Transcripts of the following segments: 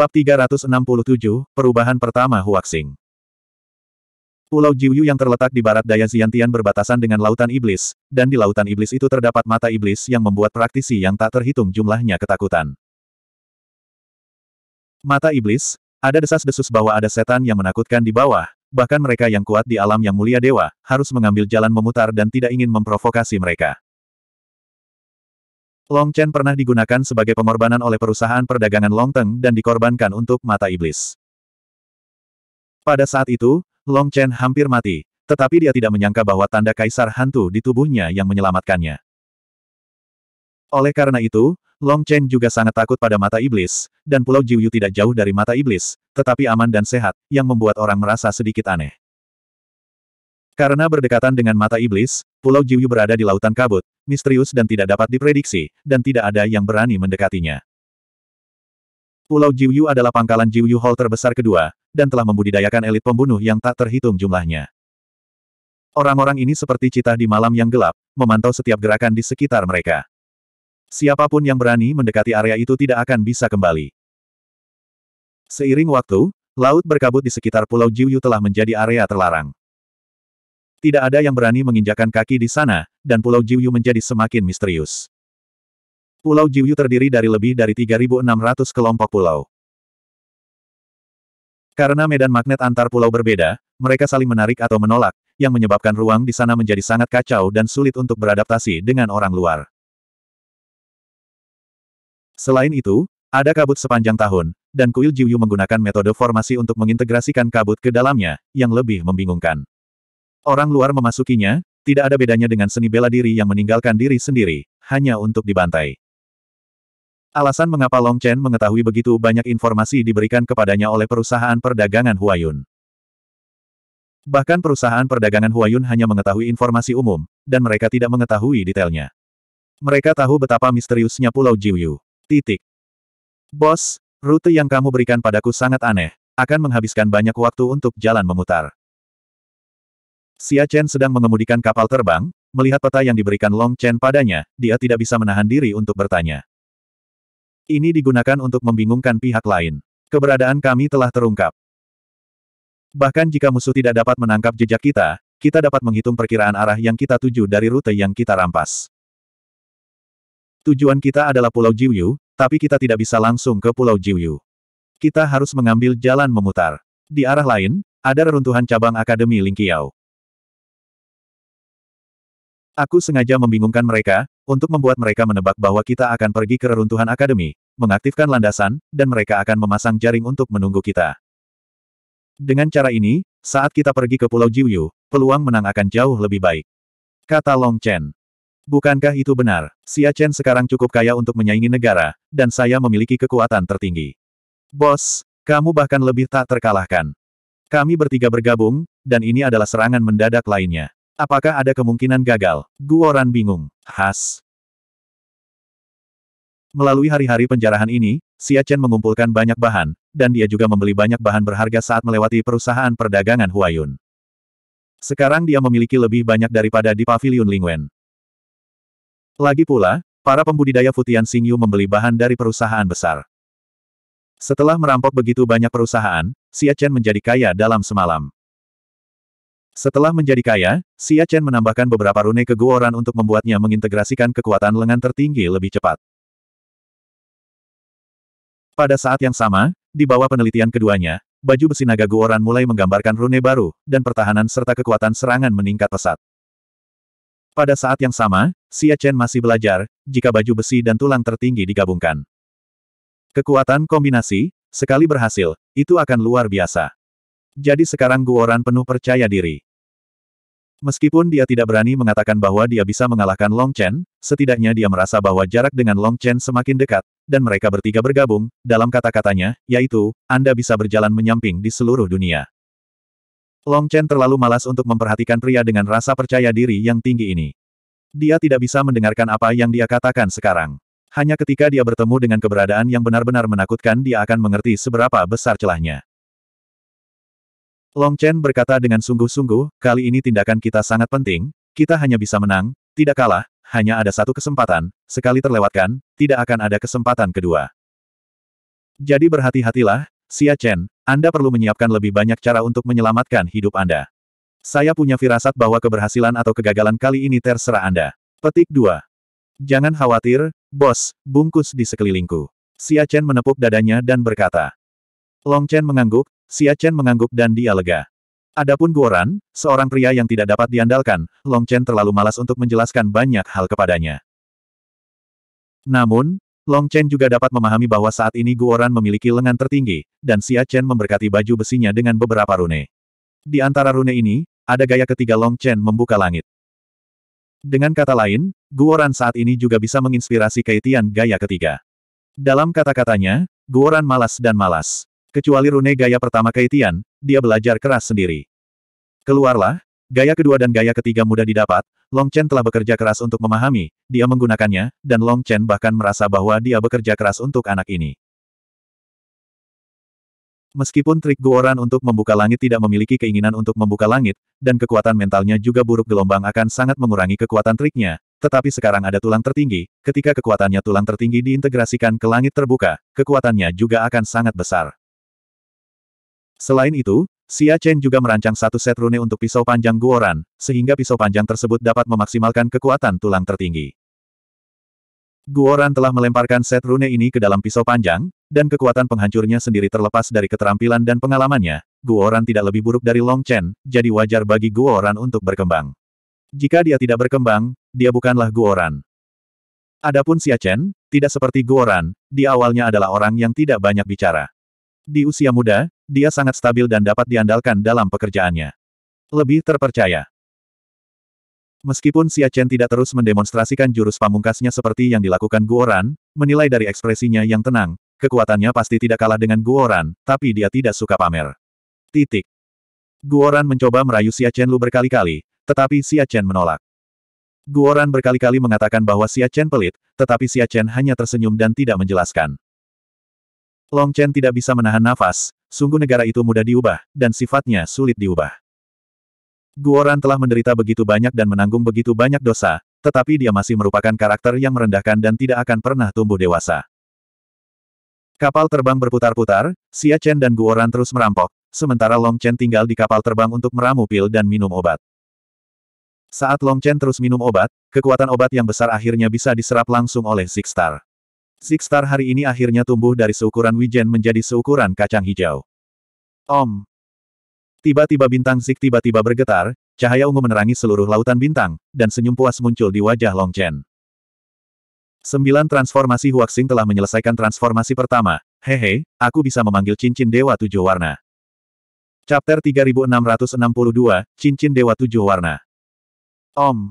Bab 367, Perubahan Pertama Huaxing Pulau Jiuyu yang terletak di barat daya Ziantian berbatasan dengan Lautan Iblis, dan di Lautan Iblis itu terdapat mata iblis yang membuat praktisi yang tak terhitung jumlahnya ketakutan. Mata iblis, ada desas-desus bahwa ada setan yang menakutkan di bawah, bahkan mereka yang kuat di alam yang mulia dewa, harus mengambil jalan memutar dan tidak ingin memprovokasi mereka. Long Chen pernah digunakan sebagai pengorbanan oleh perusahaan perdagangan Long Teng dan dikorbankan untuk mata iblis. Pada saat itu, Long Chen hampir mati, tetapi dia tidak menyangka bahwa tanda kaisar hantu di tubuhnya yang menyelamatkannya. Oleh karena itu, Long Chen juga sangat takut pada mata iblis, dan Pulau Jiuyu tidak jauh dari mata iblis, tetapi aman dan sehat, yang membuat orang merasa sedikit aneh. Karena berdekatan dengan mata iblis, Pulau Jiuyu berada di lautan kabut, misterius dan tidak dapat diprediksi, dan tidak ada yang berani mendekatinya. Pulau Jiuyu adalah pangkalan Jiuyu Hall terbesar kedua, dan telah membudidayakan elit pembunuh yang tak terhitung jumlahnya. Orang-orang ini seperti cita di malam yang gelap, memantau setiap gerakan di sekitar mereka. Siapapun yang berani mendekati area itu tidak akan bisa kembali. Seiring waktu, laut berkabut di sekitar Pulau Jiuyu telah menjadi area terlarang. Tidak ada yang berani menginjakan kaki di sana, dan Pulau Jiuyu menjadi semakin misterius. Pulau Jiuyu terdiri dari lebih dari 3.600 kelompok pulau. Karena medan magnet antar pulau berbeda, mereka saling menarik atau menolak, yang menyebabkan ruang di sana menjadi sangat kacau dan sulit untuk beradaptasi dengan orang luar. Selain itu, ada kabut sepanjang tahun, dan kuil Jiuyu menggunakan metode formasi untuk mengintegrasikan kabut ke dalamnya, yang lebih membingungkan. Orang luar memasukinya, tidak ada bedanya dengan seni bela diri yang meninggalkan diri sendiri, hanya untuk dibantai. Alasan mengapa Long Chen mengetahui begitu banyak informasi diberikan kepadanya oleh perusahaan perdagangan Huayun. Bahkan perusahaan perdagangan Huayun hanya mengetahui informasi umum, dan mereka tidak mengetahui detailnya. Mereka tahu betapa misteriusnya Pulau Jiuyu. Titik. Bos, rute yang kamu berikan padaku sangat aneh, akan menghabiskan banyak waktu untuk jalan memutar. Xia Chen sedang mengemudikan kapal terbang, melihat peta yang diberikan Long Chen padanya, dia tidak bisa menahan diri untuk bertanya. Ini digunakan untuk membingungkan pihak lain. Keberadaan kami telah terungkap. Bahkan jika musuh tidak dapat menangkap jejak kita, kita dapat menghitung perkiraan arah yang kita tuju dari rute yang kita rampas. Tujuan kita adalah Pulau Jiuyu, tapi kita tidak bisa langsung ke Pulau Jiuyu. Kita harus mengambil jalan memutar. Di arah lain, ada reruntuhan cabang Akademi Lingqiao. Aku sengaja membingungkan mereka, untuk membuat mereka menebak bahwa kita akan pergi ke reruntuhan akademi, mengaktifkan landasan, dan mereka akan memasang jaring untuk menunggu kita. Dengan cara ini, saat kita pergi ke Pulau Jiuyu, peluang menang akan jauh lebih baik. Kata Long Chen. Bukankah itu benar? Xia Chen sekarang cukup kaya untuk menyaingi negara, dan saya memiliki kekuatan tertinggi. Bos, kamu bahkan lebih tak terkalahkan. Kami bertiga bergabung, dan ini adalah serangan mendadak lainnya. Apakah ada kemungkinan gagal? Guoran bingung. Has. Melalui hari-hari penjarahan ini, Xia Chen mengumpulkan banyak bahan, dan dia juga membeli banyak bahan berharga saat melewati perusahaan perdagangan Huayun. Sekarang dia memiliki lebih banyak daripada di Paviliun Lingwen. Lagi pula, para pembudidaya Futian Xingyu membeli bahan dari perusahaan besar. Setelah merampok begitu banyak perusahaan, Xia Chen menjadi kaya dalam semalam. Setelah menjadi kaya, Xia Chen menambahkan beberapa rune ke Guoran untuk membuatnya mengintegrasikan kekuatan lengan tertinggi lebih cepat. Pada saat yang sama, di bawah penelitian keduanya, baju besi naga Guoran mulai menggambarkan rune baru, dan pertahanan serta kekuatan serangan meningkat pesat. Pada saat yang sama, Xia Chen masih belajar, jika baju besi dan tulang tertinggi digabungkan. Kekuatan kombinasi, sekali berhasil, itu akan luar biasa. Jadi sekarang Guoran penuh percaya diri. Meskipun dia tidak berani mengatakan bahwa dia bisa mengalahkan Long Chen, setidaknya dia merasa bahwa jarak dengan Long Chen semakin dekat, dan mereka bertiga bergabung, dalam kata-katanya, yaitu, Anda bisa berjalan menyamping di seluruh dunia. Long Chen terlalu malas untuk memperhatikan pria dengan rasa percaya diri yang tinggi ini. Dia tidak bisa mendengarkan apa yang dia katakan sekarang. Hanya ketika dia bertemu dengan keberadaan yang benar-benar menakutkan dia akan mengerti seberapa besar celahnya. Long Chen berkata dengan sungguh-sungguh, kali ini tindakan kita sangat penting, kita hanya bisa menang, tidak kalah, hanya ada satu kesempatan, sekali terlewatkan, tidak akan ada kesempatan kedua. Jadi berhati-hatilah, Xia Chen, Anda perlu menyiapkan lebih banyak cara untuk menyelamatkan hidup Anda. Saya punya firasat bahwa keberhasilan atau kegagalan kali ini terserah Anda. Petik 2. Jangan khawatir, bos, bungkus di sekelilingku. Xia Chen menepuk dadanya dan berkata. Long Chen mengangguk, Xia Chen mengangguk dan dia lega. Adapun Guoran, seorang pria yang tidak dapat diandalkan, Long Chen terlalu malas untuk menjelaskan banyak hal kepadanya. Namun, Long Chen juga dapat memahami bahwa saat ini Guoran memiliki lengan tertinggi, dan Xia Chen memberkati baju besinya dengan beberapa rune. Di antara rune ini, ada gaya ketiga Long Chen membuka langit. Dengan kata lain, Guoran saat ini juga bisa menginspirasi Kaitian gaya ketiga. Dalam kata-katanya, Guoran malas dan malas. Kecuali rune gaya pertama Kaitian, dia belajar keras sendiri. Keluarlah, gaya kedua dan gaya ketiga mudah didapat, Long Chen telah bekerja keras untuk memahami, dia menggunakannya, dan Long Chen bahkan merasa bahwa dia bekerja keras untuk anak ini. Meskipun trik Guoran untuk membuka langit tidak memiliki keinginan untuk membuka langit, dan kekuatan mentalnya juga buruk gelombang akan sangat mengurangi kekuatan triknya, tetapi sekarang ada tulang tertinggi, ketika kekuatannya tulang tertinggi diintegrasikan ke langit terbuka, kekuatannya juga akan sangat besar. Selain itu, Xia Chen juga merancang satu set rune untuk pisau panjang Guoran, sehingga pisau panjang tersebut dapat memaksimalkan kekuatan tulang tertinggi. Guoran telah melemparkan set rune ini ke dalam pisau panjang, dan kekuatan penghancurnya sendiri terlepas dari keterampilan dan pengalamannya, Guoran tidak lebih buruk dari Long Chen, jadi wajar bagi Guoran untuk berkembang. Jika dia tidak berkembang, dia bukanlah Guoran. Adapun Xia Chen, tidak seperti Guoran, di awalnya adalah orang yang tidak banyak bicara. Di usia muda, dia sangat stabil dan dapat diandalkan dalam pekerjaannya. Lebih terpercaya. Meskipun Xia Chen tidak terus mendemonstrasikan jurus pamungkasnya seperti yang dilakukan Guoran, menilai dari ekspresinya yang tenang, kekuatannya pasti tidak kalah dengan Guoran, tapi dia tidak suka pamer. Titik. Guoran mencoba merayu Xia Chen Lu berkali-kali, tetapi Xia Chen menolak. Guoran berkali-kali mengatakan bahwa Xia Chen pelit, tetapi Xia Chen hanya tersenyum dan tidak menjelaskan. Long Chen tidak bisa menahan nafas, sungguh negara itu mudah diubah, dan sifatnya sulit diubah. Guoran telah menderita begitu banyak dan menanggung begitu banyak dosa, tetapi dia masih merupakan karakter yang merendahkan dan tidak akan pernah tumbuh dewasa. Kapal terbang berputar-putar, Xia Chen dan Guoran terus merampok, sementara Long Chen tinggal di kapal terbang untuk meramu pil dan minum obat. Saat Long Chen terus minum obat, kekuatan obat yang besar akhirnya bisa diserap langsung oleh Six Star. Six Star hari ini akhirnya tumbuh dari seukuran wijen menjadi seukuran kacang hijau. Om. Tiba-tiba bintang Zik tiba-tiba bergetar, cahaya ungu menerangi seluruh lautan bintang, dan senyum puas muncul di wajah Long Chen. Sembilan transformasi Huaxing telah menyelesaikan transformasi pertama, hehe, aku bisa memanggil cincin Dewa Tujuh Warna. Chapter 3662, Cincin Dewa Tujuh Warna. Om.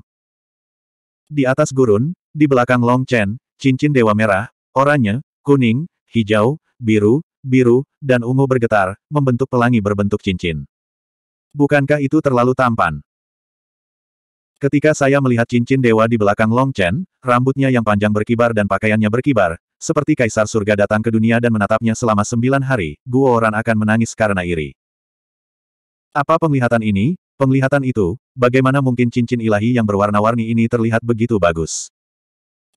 Di atas gurun, di belakang Long Chen, cincin Dewa Merah, Oranye, kuning, hijau, biru, biru, dan ungu bergetar, membentuk pelangi berbentuk cincin. Bukankah itu terlalu tampan? Ketika saya melihat cincin dewa di belakang Long Chen, rambutnya yang panjang berkibar dan pakaiannya berkibar, seperti kaisar surga datang ke dunia dan menatapnya selama sembilan hari, Guo Ran akan menangis karena iri. Apa penglihatan ini, penglihatan itu, bagaimana mungkin cincin ilahi yang berwarna-warni ini terlihat begitu bagus?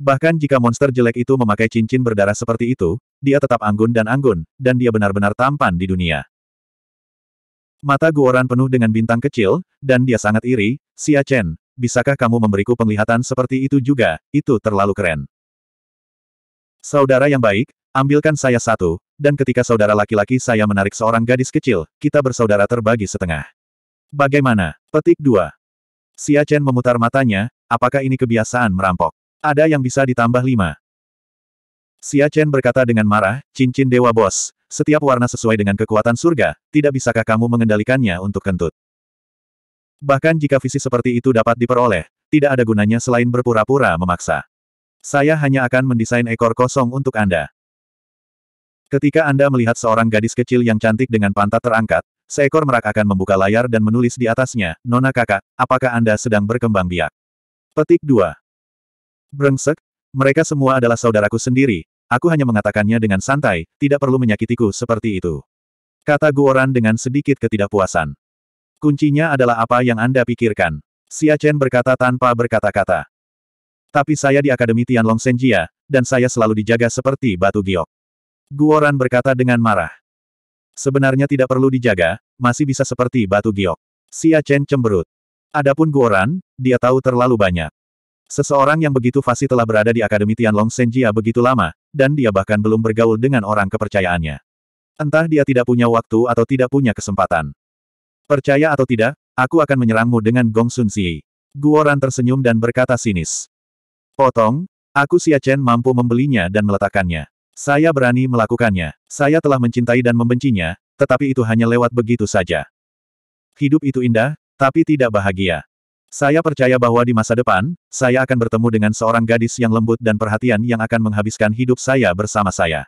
Bahkan jika monster jelek itu memakai cincin berdarah seperti itu, dia tetap anggun dan anggun, dan dia benar-benar tampan di dunia. Mata Guoran penuh dengan bintang kecil, dan dia sangat iri, Xia Chen, bisakah kamu memberiku penglihatan seperti itu juga, itu terlalu keren. Saudara yang baik, ambilkan saya satu, dan ketika saudara laki-laki saya menarik seorang gadis kecil, kita bersaudara terbagi setengah. Bagaimana? Petik dua. Xia Chen memutar matanya, apakah ini kebiasaan merampok? Ada yang bisa ditambah lima. Xia Chen berkata dengan marah, cincin dewa bos, setiap warna sesuai dengan kekuatan surga, tidak bisakah kamu mengendalikannya untuk kentut? Bahkan jika visi seperti itu dapat diperoleh, tidak ada gunanya selain berpura-pura memaksa. Saya hanya akan mendesain ekor kosong untuk Anda. Ketika Anda melihat seorang gadis kecil yang cantik dengan pantat terangkat, seekor merak akan membuka layar dan menulis di atasnya, Nona kakak, apakah Anda sedang berkembang biak? Petik 2. Brengsek, mereka semua adalah saudaraku sendiri, aku hanya mengatakannya dengan santai, tidak perlu menyakitiku seperti itu. Kata Guoran dengan sedikit ketidakpuasan. Kuncinya adalah apa yang Anda pikirkan. Xia Chen berkata tanpa berkata-kata. Tapi saya di Akademi Tianlong Senjia, dan saya selalu dijaga seperti batu giok. Guoran berkata dengan marah. Sebenarnya tidak perlu dijaga, masih bisa seperti batu giok. Xia Chen cemberut. Adapun Guoran, dia tahu terlalu banyak. Seseorang yang begitu fasih telah berada di Akademi Tianlong Senjia begitu lama, dan dia bahkan belum bergaul dengan orang kepercayaannya. Entah dia tidak punya waktu atau tidak punya kesempatan. Percaya atau tidak, aku akan menyerangmu dengan Gong Sun Si. Guoran tersenyum dan berkata sinis. Potong, aku Xia Chen mampu membelinya dan meletakkannya. Saya berani melakukannya. Saya telah mencintai dan membencinya, tetapi itu hanya lewat begitu saja. Hidup itu indah, tapi tidak bahagia. Saya percaya bahwa di masa depan, saya akan bertemu dengan seorang gadis yang lembut dan perhatian yang akan menghabiskan hidup saya bersama saya.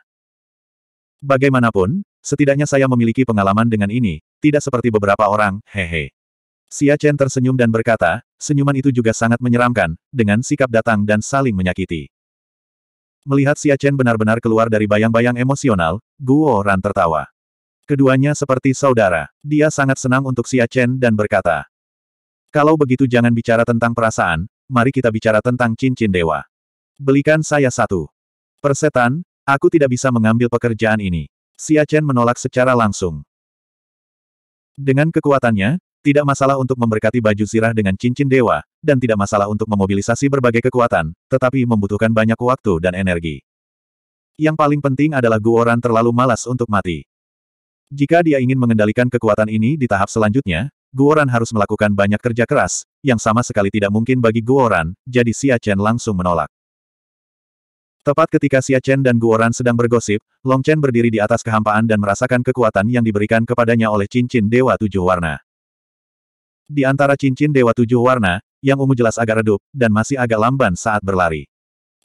Bagaimanapun, setidaknya saya memiliki pengalaman dengan ini, tidak seperti beberapa orang, hehe. Xia Chen tersenyum dan berkata, senyuman itu juga sangat menyeramkan, dengan sikap datang dan saling menyakiti. Melihat Xia Chen benar-benar keluar dari bayang-bayang emosional, Guo Ran tertawa. Keduanya seperti saudara. Dia sangat senang untuk Xia Chen dan berkata, kalau begitu jangan bicara tentang perasaan, mari kita bicara tentang cincin dewa. Belikan saya satu. Persetan, aku tidak bisa mengambil pekerjaan ini. Xia Chen menolak secara langsung. Dengan kekuatannya, tidak masalah untuk memberkati baju sirah dengan cincin dewa, dan tidak masalah untuk memobilisasi berbagai kekuatan, tetapi membutuhkan banyak waktu dan energi. Yang paling penting adalah Guoran terlalu malas untuk mati. Jika dia ingin mengendalikan kekuatan ini di tahap selanjutnya, Guoran harus melakukan banyak kerja keras, yang sama sekali tidak mungkin bagi Guoran, jadi Xia Chen langsung menolak. Tepat ketika Xia Chen dan Guoran sedang bergosip, Long Chen berdiri di atas kehampaan dan merasakan kekuatan yang diberikan kepadanya oleh cincin Dewa Tujuh Warna. Di antara cincin Dewa Tujuh Warna, yang ungu jelas agak redup, dan masih agak lamban saat berlari.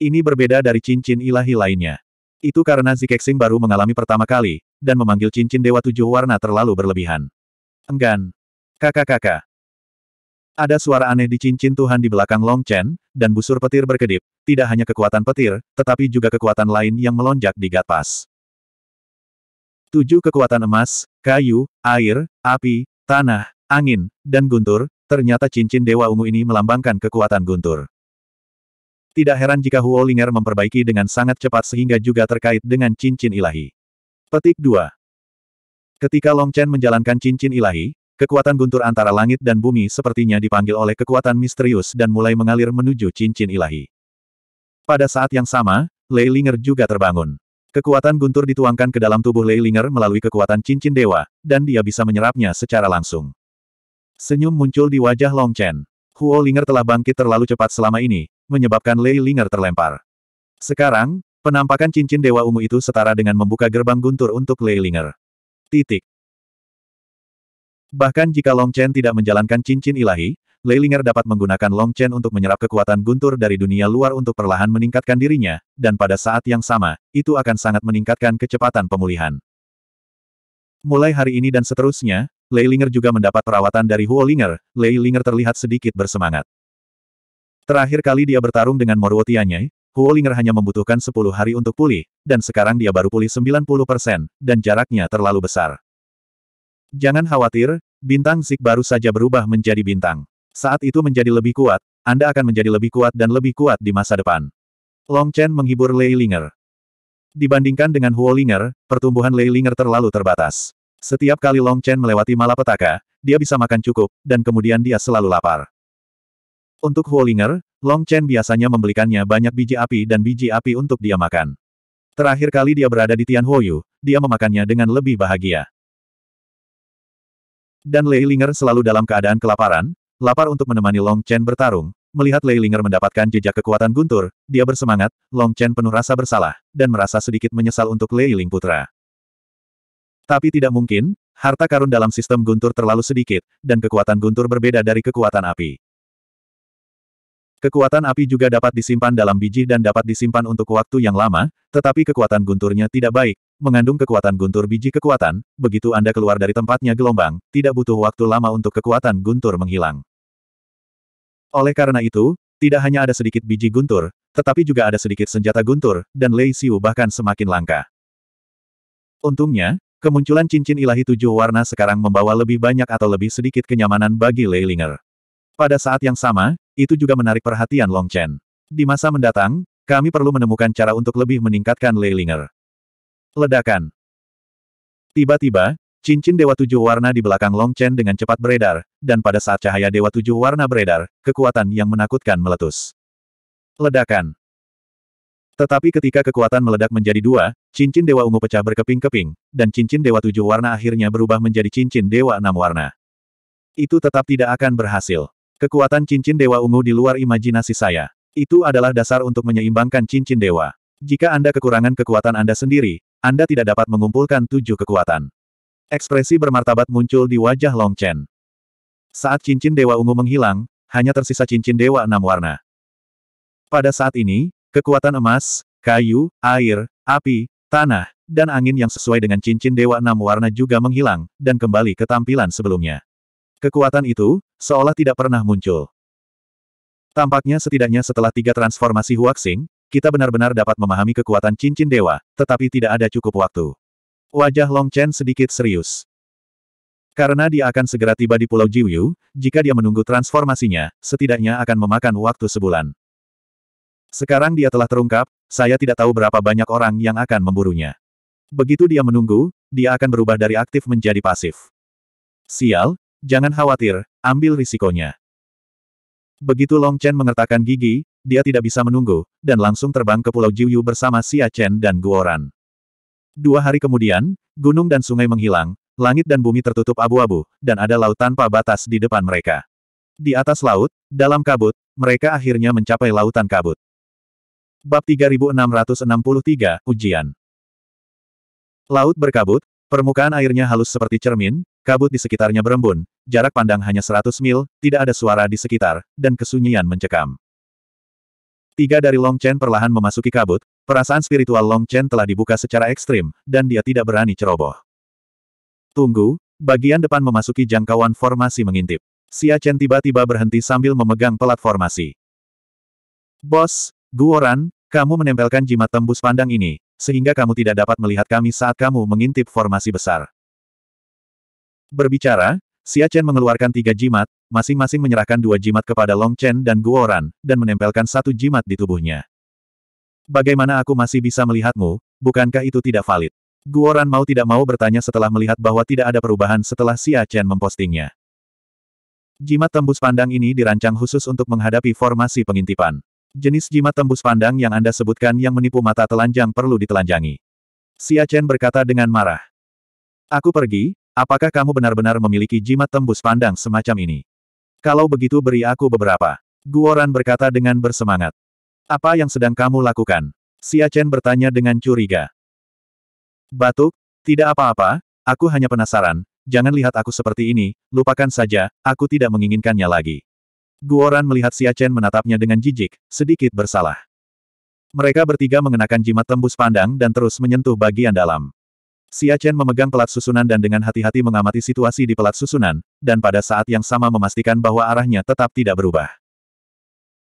Ini berbeda dari cincin ilahi lainnya. Itu karena Zikexing baru mengalami pertama kali, dan memanggil cincin Dewa Tujuh Warna terlalu berlebihan. Enggan, Kakak-kakak. Ada suara aneh di cincin Tuhan di belakang Long Chen, dan busur petir berkedip, tidak hanya kekuatan petir, tetapi juga kekuatan lain yang melonjak di gatpas. Tujuh kekuatan emas, kayu, air, api, tanah, angin, dan guntur, ternyata cincin Dewa Ungu ini melambangkan kekuatan guntur. Tidak heran jika Huo Linger memperbaiki dengan sangat cepat sehingga juga terkait dengan cincin ilahi. Petik 2. Ketika Long Chen menjalankan cincin ilahi, Kekuatan guntur antara langit dan bumi sepertinya dipanggil oleh kekuatan misterius dan mulai mengalir menuju cincin ilahi. Pada saat yang sama, Lei Linger juga terbangun. Kekuatan guntur dituangkan ke dalam tubuh Lei Linger melalui kekuatan cincin dewa, dan dia bisa menyerapnya secara langsung. Senyum muncul di wajah Long Chen. Huo Linger telah bangkit terlalu cepat selama ini, menyebabkan Lei Linger terlempar. Sekarang, penampakan cincin dewa ungu itu setara dengan membuka gerbang guntur untuk Lei Linger. Titik. Bahkan jika Long Chen tidak menjalankan cincin ilahi, Lei Ling'er dapat menggunakan Long Chen untuk menyerap kekuatan guntur dari dunia luar untuk perlahan meningkatkan dirinya, dan pada saat yang sama, itu akan sangat meningkatkan kecepatan pemulihan. Mulai hari ini dan seterusnya, Lei Ling'er juga mendapat perawatan dari Huo Ling'er. Lei Ling'er terlihat sedikit bersemangat. Terakhir kali dia bertarung dengan Moruo Huo Ling'er hanya membutuhkan 10 hari untuk pulih, dan sekarang dia baru pulih 90%, dan jaraknya terlalu besar. Jangan khawatir, bintang Zik baru saja berubah menjadi bintang. Saat itu menjadi lebih kuat, Anda akan menjadi lebih kuat dan lebih kuat di masa depan. Long Chen menghibur Lei Linger. Dibandingkan dengan Huo Linger, pertumbuhan Lei Linger terlalu terbatas. Setiap kali Long Chen melewati malapetaka, dia bisa makan cukup, dan kemudian dia selalu lapar. Untuk Huo Linger, Long Chen biasanya membelikannya banyak biji api dan biji api untuk dia makan. Terakhir kali dia berada di Tian Huoyu, dia memakannya dengan lebih bahagia. Dan Lei Ling'er selalu dalam keadaan kelaparan, lapar untuk menemani Long Chen bertarung. Melihat Lei Ling'er mendapatkan jejak kekuatan guntur, dia bersemangat, Long Chen penuh rasa bersalah, dan merasa sedikit menyesal untuk Lei Ling Putra. Tapi tidak mungkin, harta karun dalam sistem guntur terlalu sedikit, dan kekuatan guntur berbeda dari kekuatan api. Kekuatan api juga dapat disimpan dalam biji dan dapat disimpan untuk waktu yang lama, tetapi kekuatan gunturnya tidak baik, mengandung kekuatan guntur biji kekuatan, begitu Anda keluar dari tempatnya gelombang, tidak butuh waktu lama untuk kekuatan guntur menghilang. Oleh karena itu, tidak hanya ada sedikit biji guntur, tetapi juga ada sedikit senjata guntur, dan Lei Xiu bahkan semakin langka. Untungnya, kemunculan cincin ilahi tujuh warna sekarang membawa lebih banyak atau lebih sedikit kenyamanan bagi Lei Linger. Pada saat yang sama, itu juga menarik perhatian Long Chen. Di masa mendatang, kami perlu menemukan cara untuk lebih meningkatkan Lei Linger. Ledakan. Tiba-tiba, cincin Dewa Tujuh Warna di belakang Long Chen dengan cepat beredar, dan pada saat cahaya Dewa Tujuh Warna beredar, kekuatan yang menakutkan meletus. Ledakan. Tetapi ketika kekuatan meledak menjadi dua, cincin Dewa Ungu pecah berkeping-keping, dan cincin Dewa Tujuh Warna akhirnya berubah menjadi cincin Dewa Enam Warna. Itu tetap tidak akan berhasil. Kekuatan cincin Dewa Ungu di luar imajinasi saya. Itu adalah dasar untuk menyeimbangkan cincin Dewa. Jika Anda kekurangan kekuatan Anda sendiri, anda tidak dapat mengumpulkan tujuh kekuatan. Ekspresi bermartabat muncul di wajah Long Chen. Saat cincin Dewa Ungu menghilang, hanya tersisa cincin Dewa Enam Warna. Pada saat ini, kekuatan emas, kayu, air, api, tanah, dan angin yang sesuai dengan cincin Dewa Enam Warna juga menghilang, dan kembali ke tampilan sebelumnya. Kekuatan itu, seolah tidak pernah muncul. Tampaknya setidaknya setelah tiga transformasi Huaxing, kita benar-benar dapat memahami kekuatan cincin dewa, tetapi tidak ada cukup waktu. Wajah Long Chen sedikit serius. Karena dia akan segera tiba di Pulau Jiuyu, jika dia menunggu transformasinya, setidaknya akan memakan waktu sebulan. Sekarang dia telah terungkap, saya tidak tahu berapa banyak orang yang akan memburunya. Begitu dia menunggu, dia akan berubah dari aktif menjadi pasif. Sial, jangan khawatir, ambil risikonya. Begitu Long Chen mengertakkan gigi, dia tidak bisa menunggu, dan langsung terbang ke Pulau Jiuyu bersama Xia Chen dan Guoran. Dua hari kemudian, gunung dan sungai menghilang, langit dan bumi tertutup abu-abu, dan ada laut tanpa batas di depan mereka. Di atas laut, dalam kabut, mereka akhirnya mencapai lautan kabut. Bab 3663, Ujian Laut berkabut, permukaan airnya halus seperti cermin, kabut di sekitarnya berembun, jarak pandang hanya 100 mil, tidak ada suara di sekitar, dan kesunyian mencekam. Ketiga dari Long Chen perlahan memasuki kabut, perasaan spiritual Long Chen telah dibuka secara ekstrim, dan dia tidak berani ceroboh. Tunggu, bagian depan memasuki jangkauan formasi mengintip. Xia Chen tiba-tiba berhenti sambil memegang pelat formasi. Bos, Guoran, kamu menempelkan jimat tembus pandang ini, sehingga kamu tidak dapat melihat kami saat kamu mengintip formasi besar. Berbicara, Xia Chen mengeluarkan tiga jimat, masing-masing menyerahkan dua jimat kepada Long Chen dan Guoran, dan menempelkan satu jimat di tubuhnya. Bagaimana aku masih bisa melihatmu, bukankah itu tidak valid? Guoran mau tidak mau bertanya setelah melihat bahwa tidak ada perubahan setelah Xia Chen mempostingnya. Jimat tembus pandang ini dirancang khusus untuk menghadapi formasi pengintipan. Jenis jimat tembus pandang yang Anda sebutkan yang menipu mata telanjang perlu ditelanjangi. Xia Chen berkata dengan marah. Aku pergi, Apakah kamu benar-benar memiliki jimat tembus pandang semacam ini? Kalau begitu beri aku beberapa. Guoran berkata dengan bersemangat. Apa yang sedang kamu lakukan? Xia Chen bertanya dengan curiga. Batuk? Tidak apa-apa, aku hanya penasaran, jangan lihat aku seperti ini, lupakan saja, aku tidak menginginkannya lagi. Guoran melihat Xia Chen menatapnya dengan jijik, sedikit bersalah. Mereka bertiga mengenakan jimat tembus pandang dan terus menyentuh bagian dalam. Xia Chen memegang pelat susunan dan dengan hati-hati mengamati situasi di pelat susunan, dan pada saat yang sama memastikan bahwa arahnya tetap tidak berubah.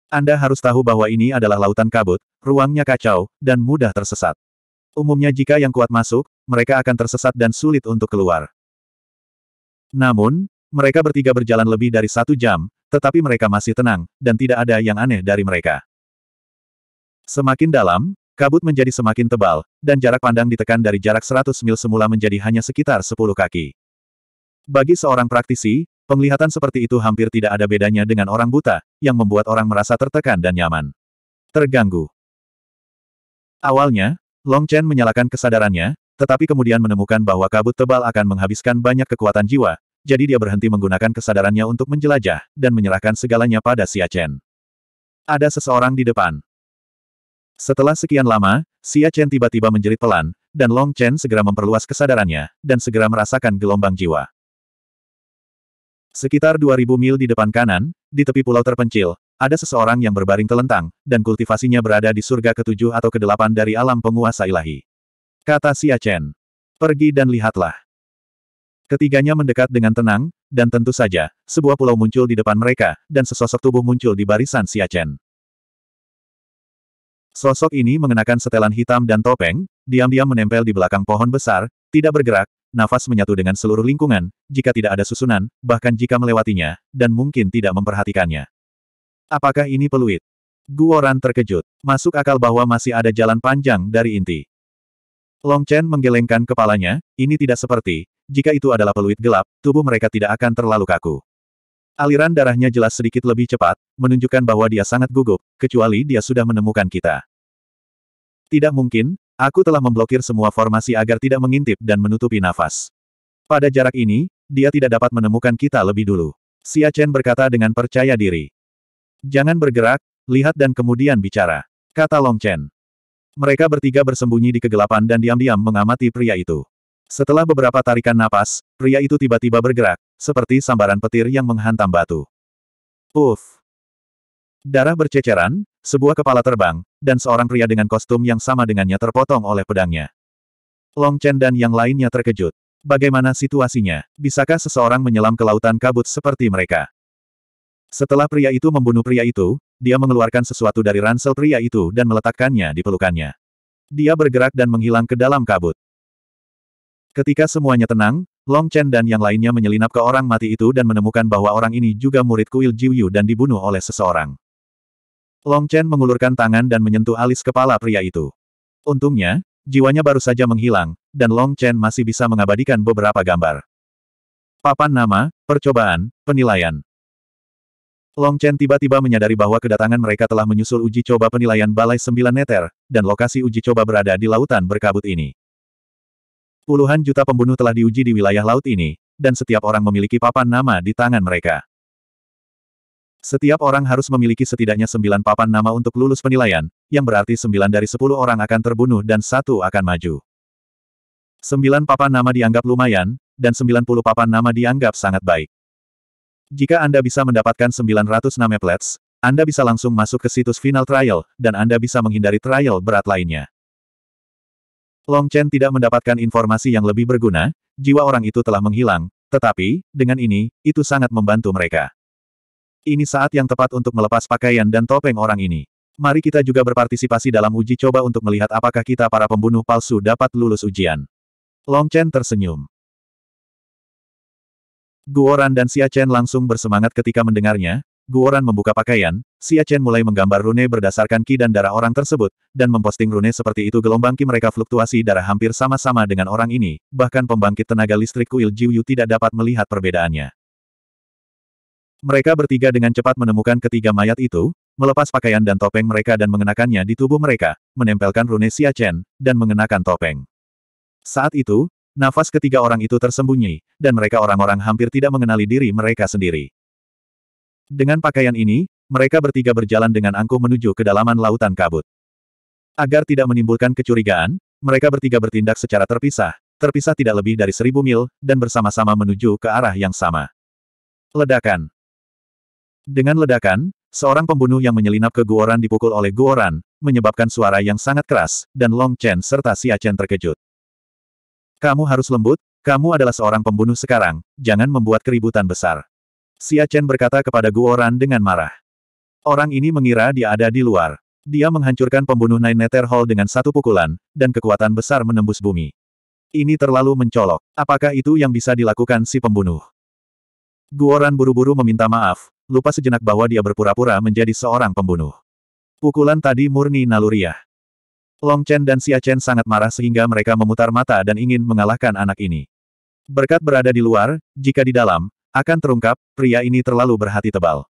Anda harus tahu bahwa ini adalah lautan kabut, ruangnya kacau, dan mudah tersesat. Umumnya jika yang kuat masuk, mereka akan tersesat dan sulit untuk keluar. Namun, mereka bertiga berjalan lebih dari satu jam, tetapi mereka masih tenang, dan tidak ada yang aneh dari mereka. Semakin dalam, Kabut menjadi semakin tebal, dan jarak pandang ditekan dari jarak 100 mil semula menjadi hanya sekitar 10 kaki. Bagi seorang praktisi, penglihatan seperti itu hampir tidak ada bedanya dengan orang buta, yang membuat orang merasa tertekan dan nyaman. Terganggu. Awalnya, Long Chen menyalakan kesadarannya, tetapi kemudian menemukan bahwa kabut tebal akan menghabiskan banyak kekuatan jiwa, jadi dia berhenti menggunakan kesadarannya untuk menjelajah, dan menyerahkan segalanya pada Xia Chen. Ada seseorang di depan. Setelah sekian lama, Xia Chen tiba-tiba menjerit pelan, dan Long Chen segera memperluas kesadarannya, dan segera merasakan gelombang jiwa. Sekitar 2000 mil di depan kanan, di tepi pulau terpencil, ada seseorang yang berbaring telentang, dan kultivasinya berada di surga ketujuh atau kedelapan dari alam penguasa ilahi. Kata Xia Chen. Pergi dan lihatlah. Ketiganya mendekat dengan tenang, dan tentu saja, sebuah pulau muncul di depan mereka, dan sesosok tubuh muncul di barisan Xia Chen. Sosok ini mengenakan setelan hitam dan topeng, diam-diam menempel di belakang pohon besar, tidak bergerak, nafas menyatu dengan seluruh lingkungan, jika tidak ada susunan, bahkan jika melewatinya, dan mungkin tidak memperhatikannya. Apakah ini peluit? Guoran terkejut. Masuk akal bahwa masih ada jalan panjang dari inti. Long Chen menggelengkan kepalanya, ini tidak seperti, jika itu adalah peluit gelap, tubuh mereka tidak akan terlalu kaku. Aliran darahnya jelas sedikit lebih cepat, menunjukkan bahwa dia sangat gugup, kecuali dia sudah menemukan kita. Tidak mungkin, aku telah memblokir semua formasi agar tidak mengintip dan menutupi nafas. Pada jarak ini, dia tidak dapat menemukan kita lebih dulu. Xia Chen berkata dengan percaya diri. Jangan bergerak, lihat dan kemudian bicara. Kata Long Chen. Mereka bertiga bersembunyi di kegelapan dan diam-diam mengamati pria itu. Setelah beberapa tarikan napas, pria itu tiba-tiba bergerak, seperti sambaran petir yang menghantam batu. Uff! Darah berceceran, sebuah kepala terbang, dan seorang pria dengan kostum yang sama dengannya terpotong oleh pedangnya. Long Chen dan yang lainnya terkejut. Bagaimana situasinya? Bisakah seseorang menyelam ke lautan kabut seperti mereka? Setelah pria itu membunuh pria itu, dia mengeluarkan sesuatu dari ransel pria itu dan meletakkannya di pelukannya. Dia bergerak dan menghilang ke dalam kabut. Ketika semuanya tenang, Long Chen dan yang lainnya menyelinap ke orang mati itu dan menemukan bahwa orang ini juga murid kuil Jiuyu dan dibunuh oleh seseorang. Long Chen mengulurkan tangan dan menyentuh alis kepala pria itu. Untungnya, jiwanya baru saja menghilang, dan Long Chen masih bisa mengabadikan beberapa gambar. Papan nama, percobaan, penilaian. Long Chen tiba-tiba menyadari bahwa kedatangan mereka telah menyusul uji coba penilaian Balai Sembilan Neter, dan lokasi uji coba berada di lautan berkabut ini. Puluhan juta pembunuh telah diuji di wilayah laut ini, dan setiap orang memiliki papan nama di tangan mereka. Setiap orang harus memiliki setidaknya sembilan papan nama untuk lulus penilaian, yang berarti sembilan dari sepuluh orang akan terbunuh dan satu akan maju. Sembilan papan nama dianggap lumayan, dan sembilan puluh papan nama dianggap sangat baik. Jika Anda bisa mendapatkan sembilan ratus nama plets, Anda bisa langsung masuk ke situs final trial, dan Anda bisa menghindari trial berat lainnya. Long Chen tidak mendapatkan informasi yang lebih berguna, jiwa orang itu telah menghilang, tetapi, dengan ini, itu sangat membantu mereka. Ini saat yang tepat untuk melepas pakaian dan topeng orang ini. Mari kita juga berpartisipasi dalam uji coba untuk melihat apakah kita para pembunuh palsu dapat lulus ujian. Long Chen tersenyum. Guoran dan Xia Chen langsung bersemangat ketika mendengarnya, Guoran membuka pakaian, Xia Chen mulai menggambar rune berdasarkan ki dan darah orang tersebut, dan memposting rune seperti itu gelombang ki mereka fluktuasi darah hampir sama-sama dengan orang ini, bahkan pembangkit tenaga listrik kuil Jiuyu tidak dapat melihat perbedaannya. Mereka bertiga dengan cepat menemukan ketiga mayat itu, melepas pakaian dan topeng mereka dan mengenakannya di tubuh mereka, menempelkan rune Xia Chen, dan mengenakan topeng. Saat itu, nafas ketiga orang itu tersembunyi, dan mereka orang-orang hampir tidak mengenali diri mereka sendiri. Dengan pakaian ini, mereka bertiga berjalan dengan angkuh menuju kedalaman lautan kabut. Agar tidak menimbulkan kecurigaan, mereka bertiga bertindak secara terpisah, terpisah tidak lebih dari seribu mil, dan bersama-sama menuju ke arah yang sama. Ledakan Dengan ledakan, seorang pembunuh yang menyelinap ke Guoran dipukul oleh Guoran, menyebabkan suara yang sangat keras, dan Long Chen serta Si Chen terkejut. Kamu harus lembut, kamu adalah seorang pembunuh sekarang, jangan membuat keributan besar. Xia Chen berkata kepada Guoran dengan marah. Orang ini mengira dia ada di luar. Dia menghancurkan pembunuh Nine Nether Hall dengan satu pukulan, dan kekuatan besar menembus bumi. Ini terlalu mencolok. Apakah itu yang bisa dilakukan si pembunuh? Guoran buru-buru meminta maaf, lupa sejenak bahwa dia berpura-pura menjadi seorang pembunuh. Pukulan tadi murni naluriah. Long Chen dan Xia Chen sangat marah sehingga mereka memutar mata dan ingin mengalahkan anak ini. Berkat berada di luar, jika di dalam, akan terungkap, pria ini terlalu berhati tebal.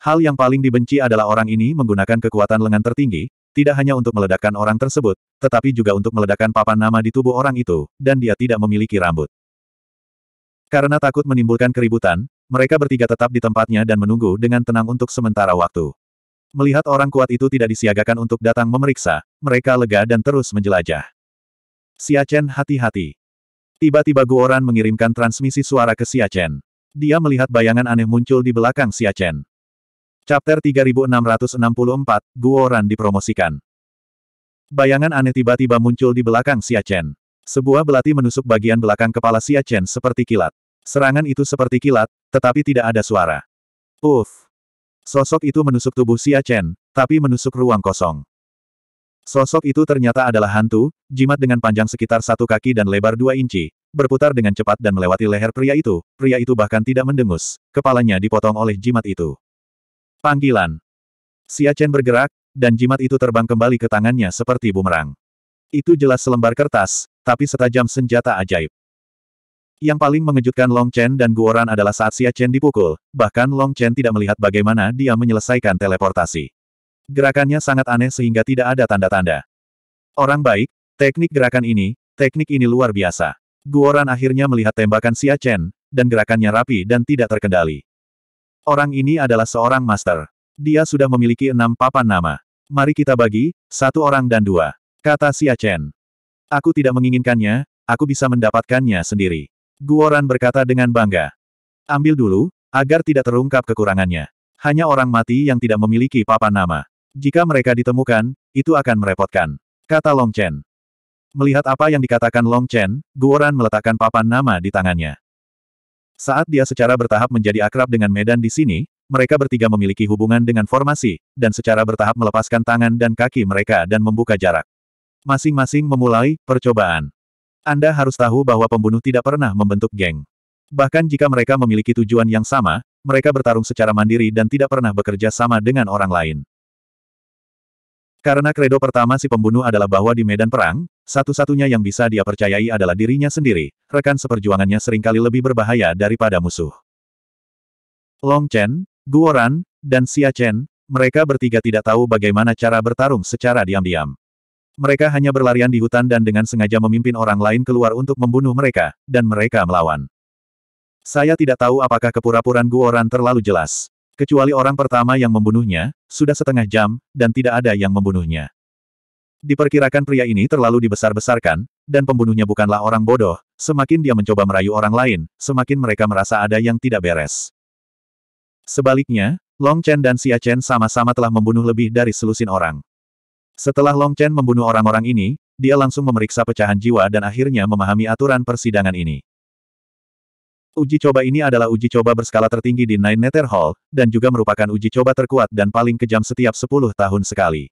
Hal yang paling dibenci adalah orang ini menggunakan kekuatan lengan tertinggi, tidak hanya untuk meledakkan orang tersebut, tetapi juga untuk meledakkan papan nama di tubuh orang itu, dan dia tidak memiliki rambut. Karena takut menimbulkan keributan, mereka bertiga tetap di tempatnya dan menunggu dengan tenang untuk sementara waktu. Melihat orang kuat itu tidak disiagakan untuk datang memeriksa, mereka lega dan terus menjelajah. Siachen hati-hati. Tiba-tiba Guoran mengirimkan transmisi suara ke Siachen. Dia melihat bayangan aneh muncul di belakang Siachen. Chapter 3664, Guoran dipromosikan. Bayangan aneh tiba-tiba muncul di belakang Siachen. Sebuah belati menusuk bagian belakang kepala Siachen seperti kilat. Serangan itu seperti kilat, tetapi tidak ada suara. Uff! Sosok itu menusuk tubuh Siachen, tapi menusuk ruang kosong. Sosok itu ternyata adalah hantu, jimat dengan panjang sekitar satu kaki dan lebar dua inci, berputar dengan cepat dan melewati leher pria itu, pria itu bahkan tidak mendengus, kepalanya dipotong oleh jimat itu. Panggilan. Chen bergerak, dan jimat itu terbang kembali ke tangannya seperti bumerang. Itu jelas selembar kertas, tapi setajam senjata ajaib. Yang paling mengejutkan Long Chen dan Guoran adalah saat Xia Chen dipukul, bahkan Long Chen tidak melihat bagaimana dia menyelesaikan teleportasi. Gerakannya sangat aneh sehingga tidak ada tanda-tanda. Orang baik, teknik gerakan ini, teknik ini luar biasa. Guoran akhirnya melihat tembakan Xia Chen, dan gerakannya rapi dan tidak terkendali. Orang ini adalah seorang master. Dia sudah memiliki enam papan nama. Mari kita bagi, satu orang dan dua. Kata Xia Chen. Aku tidak menginginkannya, aku bisa mendapatkannya sendiri. Guoran berkata dengan bangga. Ambil dulu, agar tidak terungkap kekurangannya. Hanya orang mati yang tidak memiliki papan nama. Jika mereka ditemukan, itu akan merepotkan. Kata Long Chen. Melihat apa yang dikatakan Long Chen, Guoran meletakkan papan nama di tangannya. Saat dia secara bertahap menjadi akrab dengan medan di sini, mereka bertiga memiliki hubungan dengan formasi, dan secara bertahap melepaskan tangan dan kaki mereka dan membuka jarak. Masing-masing memulai percobaan. Anda harus tahu bahwa pembunuh tidak pernah membentuk geng. Bahkan jika mereka memiliki tujuan yang sama, mereka bertarung secara mandiri dan tidak pernah bekerja sama dengan orang lain. Karena kredo pertama si pembunuh adalah bahwa di medan perang, satu-satunya yang bisa dia percayai adalah dirinya sendiri, rekan seperjuangannya seringkali lebih berbahaya daripada musuh. Long Chen, Guoran, dan Xia Chen, mereka bertiga tidak tahu bagaimana cara bertarung secara diam-diam. Mereka hanya berlarian di hutan dan dengan sengaja memimpin orang lain keluar untuk membunuh mereka, dan mereka melawan. Saya tidak tahu apakah kepura-puraan Guoran terlalu jelas. Kecuali orang pertama yang membunuhnya, sudah setengah jam, dan tidak ada yang membunuhnya. Diperkirakan pria ini terlalu dibesar-besarkan, dan pembunuhnya bukanlah orang bodoh, semakin dia mencoba merayu orang lain, semakin mereka merasa ada yang tidak beres. Sebaliknya, Long Chen dan Xia Chen sama-sama telah membunuh lebih dari selusin orang. Setelah Long Chen membunuh orang-orang ini, dia langsung memeriksa pecahan jiwa dan akhirnya memahami aturan persidangan ini. Uji coba ini adalah uji coba berskala tertinggi di Nine Nether Hall, dan juga merupakan uji coba terkuat dan paling kejam setiap 10 tahun sekali.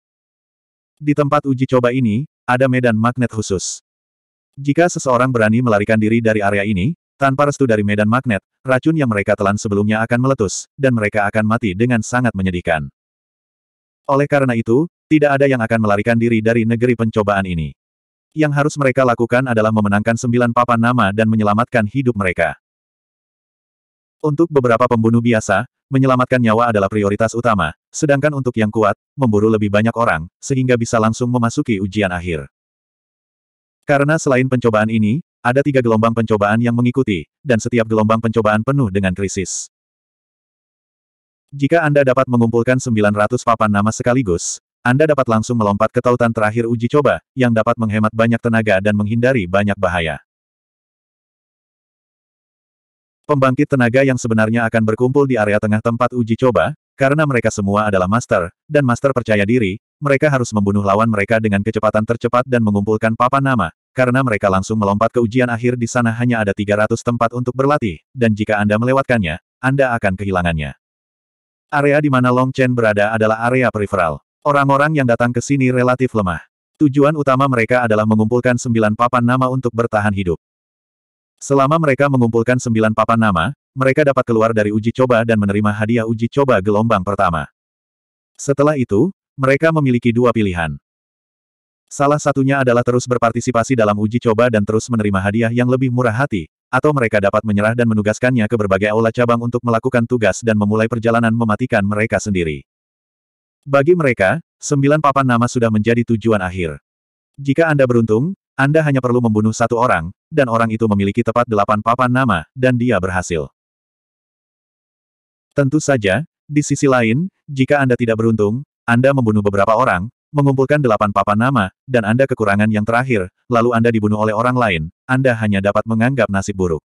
Di tempat uji coba ini, ada medan magnet khusus. Jika seseorang berani melarikan diri dari area ini, tanpa restu dari medan magnet, racun yang mereka telan sebelumnya akan meletus, dan mereka akan mati dengan sangat menyedihkan. Oleh karena itu, tidak ada yang akan melarikan diri dari negeri pencobaan ini. Yang harus mereka lakukan adalah memenangkan sembilan papan nama dan menyelamatkan hidup mereka. Untuk beberapa pembunuh biasa, menyelamatkan nyawa adalah prioritas utama, sedangkan untuk yang kuat, memburu lebih banyak orang, sehingga bisa langsung memasuki ujian akhir. Karena selain pencobaan ini, ada tiga gelombang pencobaan yang mengikuti, dan setiap gelombang pencobaan penuh dengan krisis. Jika Anda dapat mengumpulkan 900 papan nama sekaligus, Anda dapat langsung melompat ke tautan terakhir uji coba, yang dapat menghemat banyak tenaga dan menghindari banyak bahaya. Pembangkit tenaga yang sebenarnya akan berkumpul di area tengah tempat uji coba, karena mereka semua adalah master, dan master percaya diri, mereka harus membunuh lawan mereka dengan kecepatan tercepat dan mengumpulkan papan nama, karena mereka langsung melompat ke ujian akhir di sana hanya ada 300 tempat untuk berlatih, dan jika Anda melewatkannya, Anda akan kehilangannya. Area di mana Long Chen berada adalah area peripheral. Orang-orang yang datang ke sini relatif lemah. Tujuan utama mereka adalah mengumpulkan sembilan papan nama untuk bertahan hidup. Selama mereka mengumpulkan sembilan papan nama, mereka dapat keluar dari uji coba dan menerima hadiah uji coba gelombang pertama. Setelah itu, mereka memiliki dua pilihan. Salah satunya adalah terus berpartisipasi dalam uji coba dan terus menerima hadiah yang lebih murah hati, atau mereka dapat menyerah dan menugaskannya ke berbagai aula cabang untuk melakukan tugas dan memulai perjalanan mematikan mereka sendiri. Bagi mereka, sembilan papan nama sudah menjadi tujuan akhir. Jika Anda beruntung, anda hanya perlu membunuh satu orang, dan orang itu memiliki tepat delapan papan nama, dan dia berhasil. Tentu saja, di sisi lain, jika Anda tidak beruntung, Anda membunuh beberapa orang, mengumpulkan delapan papan nama, dan Anda kekurangan yang terakhir, lalu Anda dibunuh oleh orang lain, Anda hanya dapat menganggap nasib buruk.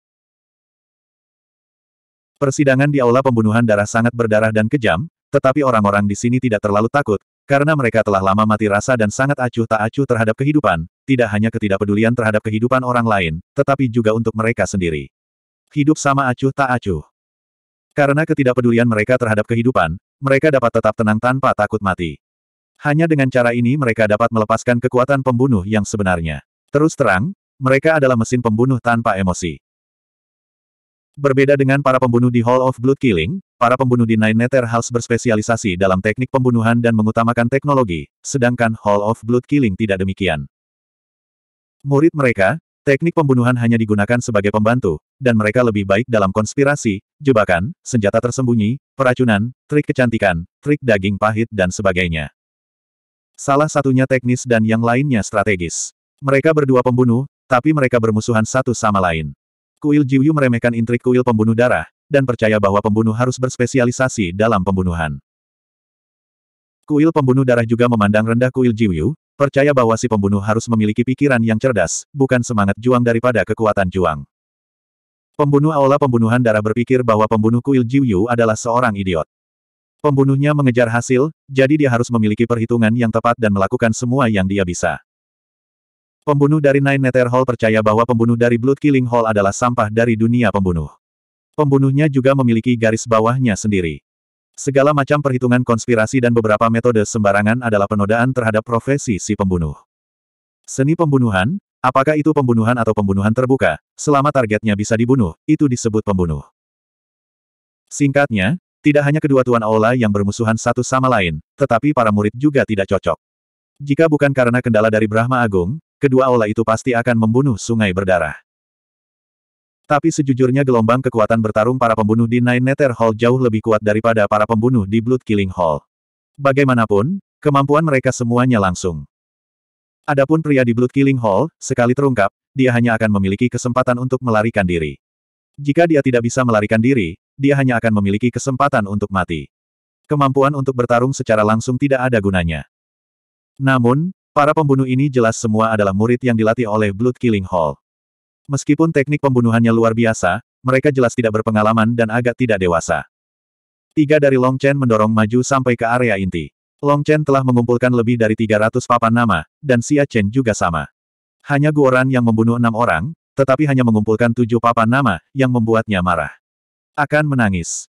Persidangan di aula pembunuhan darah sangat berdarah dan kejam, tetapi orang-orang di sini tidak terlalu takut, karena mereka telah lama mati rasa dan sangat acuh tak acuh terhadap kehidupan, tidak hanya ketidakpedulian terhadap kehidupan orang lain, tetapi juga untuk mereka sendiri. Hidup sama acuh tak acuh. Karena ketidakpedulian mereka terhadap kehidupan, mereka dapat tetap tenang tanpa takut mati. Hanya dengan cara ini mereka dapat melepaskan kekuatan pembunuh yang sebenarnya. Terus terang, mereka adalah mesin pembunuh tanpa emosi. Berbeda dengan para pembunuh di Hall of Blood Killing, para pembunuh di Nine Nether House berspesialisasi dalam teknik pembunuhan dan mengutamakan teknologi, sedangkan Hall of Blood Killing tidak demikian. Murid mereka, teknik pembunuhan hanya digunakan sebagai pembantu, dan mereka lebih baik dalam konspirasi, jebakan, senjata tersembunyi, peracunan, trik kecantikan, trik daging pahit dan sebagainya. Salah satunya teknis dan yang lainnya strategis. Mereka berdua pembunuh, tapi mereka bermusuhan satu sama lain. Kuil Jiuyu meremehkan intrik kuil pembunuh darah, dan percaya bahwa pembunuh harus berspesialisasi dalam pembunuhan. Kuil pembunuh darah juga memandang rendah kuil Jiuyu, percaya bahwa si pembunuh harus memiliki pikiran yang cerdas, bukan semangat juang daripada kekuatan juang. Pembunuh aula pembunuhan darah berpikir bahwa pembunuh kuil Jiuyu adalah seorang idiot. Pembunuhnya mengejar hasil, jadi dia harus memiliki perhitungan yang tepat dan melakukan semua yang dia bisa. Pembunuh dari Nine Nether Hall percaya bahwa pembunuh dari Blood Killing Hall adalah sampah dari dunia pembunuh. Pembunuhnya juga memiliki garis bawahnya sendiri. Segala macam perhitungan konspirasi dan beberapa metode sembarangan adalah penodaan terhadap profesi si pembunuh. Seni pembunuhan, apakah itu pembunuhan atau pembunuhan terbuka, selama targetnya bisa dibunuh, itu disebut pembunuh. Singkatnya, tidak hanya kedua Tuan Aula yang bermusuhan satu sama lain, tetapi para murid juga tidak cocok. Jika bukan karena kendala dari Brahma Agung, kedua ola itu pasti akan membunuh sungai berdarah. Tapi sejujurnya gelombang kekuatan bertarung para pembunuh di Nine Nether Hall jauh lebih kuat daripada para pembunuh di Blood Killing Hall. Bagaimanapun, kemampuan mereka semuanya langsung. Adapun pria di Blood Killing Hall, sekali terungkap, dia hanya akan memiliki kesempatan untuk melarikan diri. Jika dia tidak bisa melarikan diri, dia hanya akan memiliki kesempatan untuk mati. Kemampuan untuk bertarung secara langsung tidak ada gunanya. Namun, Para pembunuh ini jelas semua adalah murid yang dilatih oleh Blood Killing Hall. Meskipun teknik pembunuhannya luar biasa, mereka jelas tidak berpengalaman dan agak tidak dewasa. Tiga dari Long Chen mendorong maju sampai ke area inti. Long Chen telah mengumpulkan lebih dari 300 papan nama, dan Xia Chen juga sama. Hanya Guoran yang membunuh enam orang, tetapi hanya mengumpulkan tujuh papan nama, yang membuatnya marah. Akan menangis.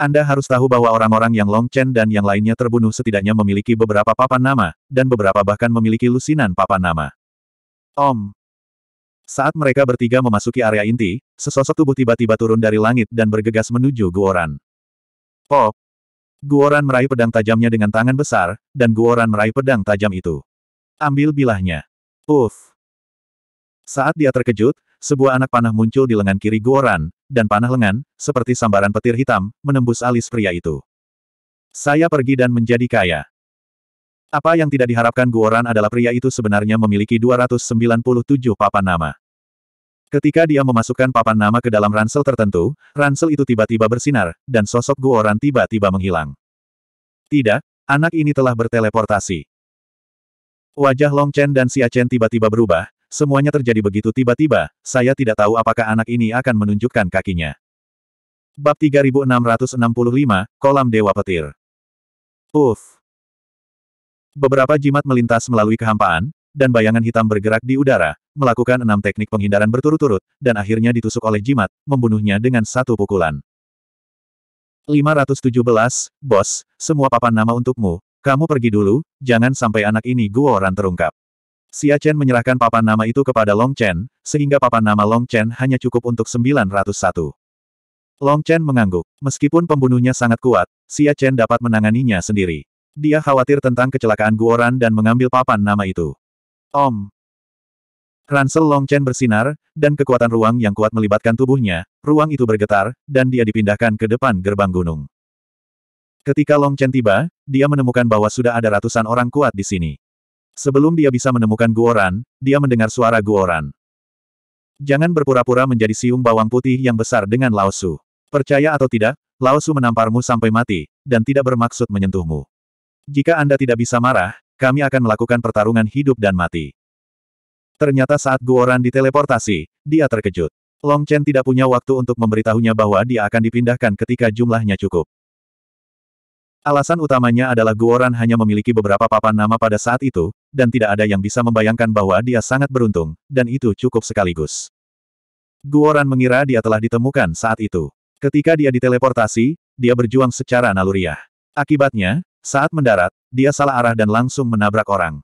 Anda harus tahu bahwa orang-orang yang Long Chen dan yang lainnya terbunuh setidaknya memiliki beberapa papan nama, dan beberapa bahkan memiliki lusinan papan nama. Om. Saat mereka bertiga memasuki area inti, sesosok tubuh tiba-tiba turun dari langit dan bergegas menuju Guoran. Pop. Oh. Guoran meraih pedang tajamnya dengan tangan besar, dan Guoran meraih pedang tajam itu. Ambil bilahnya. Uff. Saat dia terkejut, sebuah anak panah muncul di lengan kiri Guoran, dan panah lengan, seperti sambaran petir hitam, menembus alis pria itu. Saya pergi dan menjadi kaya. Apa yang tidak diharapkan Guoran adalah pria itu sebenarnya memiliki 297 papan nama. Ketika dia memasukkan papan nama ke dalam ransel tertentu, ransel itu tiba-tiba bersinar, dan sosok Guoran tiba-tiba menghilang. Tidak, anak ini telah berteleportasi. Wajah Long Chen dan Xia Chen tiba-tiba berubah, Semuanya terjadi begitu tiba-tiba, saya tidak tahu apakah anak ini akan menunjukkan kakinya. Bab 3665, Kolam Dewa Petir Uff. Beberapa jimat melintas melalui kehampaan, dan bayangan hitam bergerak di udara, melakukan enam teknik penghindaran berturut-turut, dan akhirnya ditusuk oleh jimat, membunuhnya dengan satu pukulan. 517, Bos, semua papan nama untukmu, kamu pergi dulu, jangan sampai anak ini Guoran terungkap. Xia Chen menyerahkan papan nama itu kepada Long Chen, sehingga papan nama Long Chen hanya cukup untuk 901. Long Chen mengangguk. Meskipun pembunuhnya sangat kuat, Xia Chen dapat menanganinya sendiri. Dia khawatir tentang kecelakaan Guoran dan mengambil papan nama itu. Om. Ransel Long Chen bersinar, dan kekuatan ruang yang kuat melibatkan tubuhnya, ruang itu bergetar, dan dia dipindahkan ke depan gerbang gunung. Ketika Long Chen tiba, dia menemukan bahwa sudah ada ratusan orang kuat di sini. Sebelum dia bisa menemukan Guoran, dia mendengar suara Guoran. Jangan berpura-pura menjadi siung bawang putih yang besar dengan Laosu. Percaya atau tidak, Laosu menamparmu sampai mati, dan tidak bermaksud menyentuhmu. Jika Anda tidak bisa marah, kami akan melakukan pertarungan hidup dan mati. Ternyata saat Guoran diteleportasi, dia terkejut. Long Chen tidak punya waktu untuk memberitahunya bahwa dia akan dipindahkan ketika jumlahnya cukup. Alasan utamanya adalah Guoran hanya memiliki beberapa papan nama pada saat itu, dan tidak ada yang bisa membayangkan bahwa dia sangat beruntung, dan itu cukup sekaligus. Guoran mengira dia telah ditemukan saat itu. Ketika dia diteleportasi, dia berjuang secara naluriah. Akibatnya, saat mendarat, dia salah arah dan langsung menabrak orang.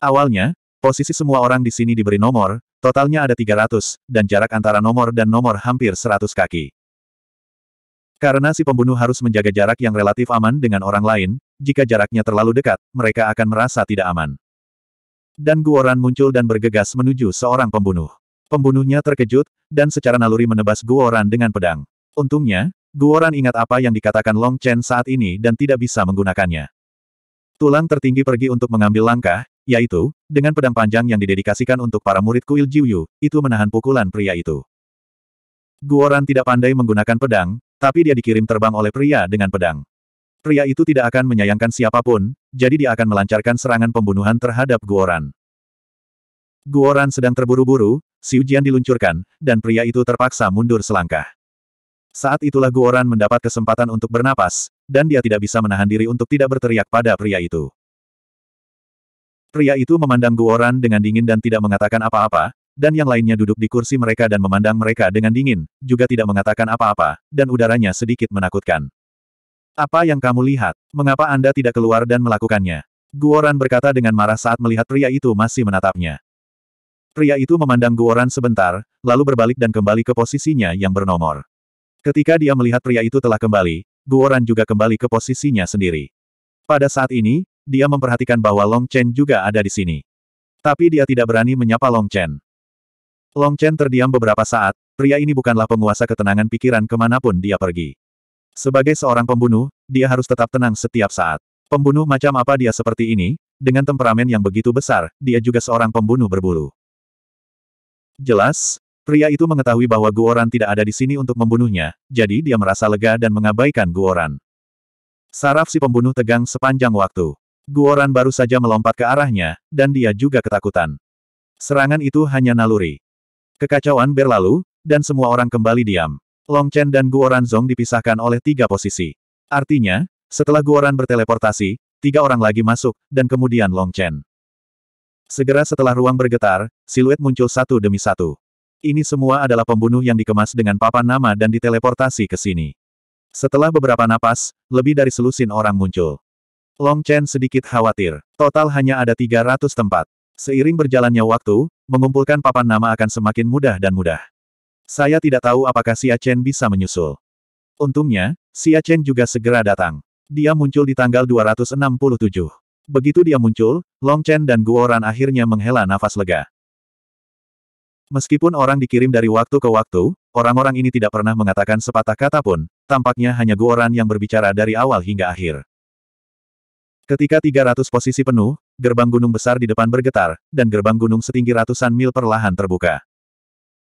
Awalnya, posisi semua orang di sini diberi nomor, totalnya ada 300, dan jarak antara nomor dan nomor hampir 100 kaki. Karena si pembunuh harus menjaga jarak yang relatif aman dengan orang lain, jika jaraknya terlalu dekat, mereka akan merasa tidak aman. Dan Guoran muncul dan bergegas menuju seorang pembunuh. Pembunuhnya terkejut, dan secara naluri menebas Guoran dengan pedang. Untungnya, Guoran ingat apa yang dikatakan Long Chen saat ini dan tidak bisa menggunakannya. Tulang tertinggi pergi untuk mengambil langkah, yaitu, dengan pedang panjang yang didedikasikan untuk para murid kuil Jiuyu, itu menahan pukulan pria itu. Guoran tidak pandai menggunakan pedang, tapi dia dikirim terbang oleh pria dengan pedang. Pria itu tidak akan menyayangkan siapapun, jadi dia akan melancarkan serangan pembunuhan terhadap Guoran. Guoran sedang terburu-buru, Si ujian diluncurkan, dan pria itu terpaksa mundur selangkah. Saat itulah Guoran mendapat kesempatan untuk bernapas, dan dia tidak bisa menahan diri untuk tidak berteriak pada pria itu. Pria itu memandang Guoran dengan dingin dan tidak mengatakan apa-apa, dan yang lainnya duduk di kursi mereka dan memandang mereka dengan dingin, juga tidak mengatakan apa-apa, dan udaranya sedikit menakutkan. Apa yang kamu lihat? Mengapa Anda tidak keluar dan melakukannya? Guoran berkata dengan marah saat melihat pria itu masih menatapnya. Pria itu memandang Guoran sebentar, lalu berbalik dan kembali ke posisinya yang bernomor. Ketika dia melihat pria itu telah kembali, Guoran juga kembali ke posisinya sendiri. Pada saat ini, dia memperhatikan bahwa Long Chen juga ada di sini. Tapi dia tidak berani menyapa Long Chen. Long Chen terdiam beberapa saat, pria ini bukanlah penguasa ketenangan pikiran kemanapun dia pergi. Sebagai seorang pembunuh, dia harus tetap tenang setiap saat. Pembunuh macam apa dia seperti ini, dengan temperamen yang begitu besar, dia juga seorang pembunuh berbulu. Jelas, pria itu mengetahui bahwa Guoran tidak ada di sini untuk membunuhnya, jadi dia merasa lega dan mengabaikan Guoran. Saraf si pembunuh tegang sepanjang waktu. Guoran baru saja melompat ke arahnya, dan dia juga ketakutan. Serangan itu hanya naluri. Kekacauan berlalu, dan semua orang kembali diam. Long Chen dan Guo Zong dipisahkan oleh tiga posisi. Artinya, setelah Guo Ran berteleportasi, tiga orang lagi masuk, dan kemudian Long Chen. Segera setelah ruang bergetar, siluet muncul satu demi satu. Ini semua adalah pembunuh yang dikemas dengan papan nama dan diteleportasi ke sini. Setelah beberapa napas, lebih dari selusin orang muncul. Long Chen sedikit khawatir. Total hanya ada 300 tempat. Seiring berjalannya waktu, Mengumpulkan papan nama akan semakin mudah dan mudah. Saya tidak tahu apakah Xia Chen bisa menyusul. Untungnya, Xia Chen juga segera datang. Dia muncul di tanggal 267. Begitu dia muncul, Long Chen dan Guo Ran akhirnya menghela nafas lega. Meskipun orang dikirim dari waktu ke waktu, orang-orang ini tidak pernah mengatakan sepatah kata pun, tampaknya hanya Guo Ran yang berbicara dari awal hingga akhir. Ketika 300 posisi penuh, gerbang gunung besar di depan bergetar, dan gerbang gunung setinggi ratusan mil perlahan terbuka.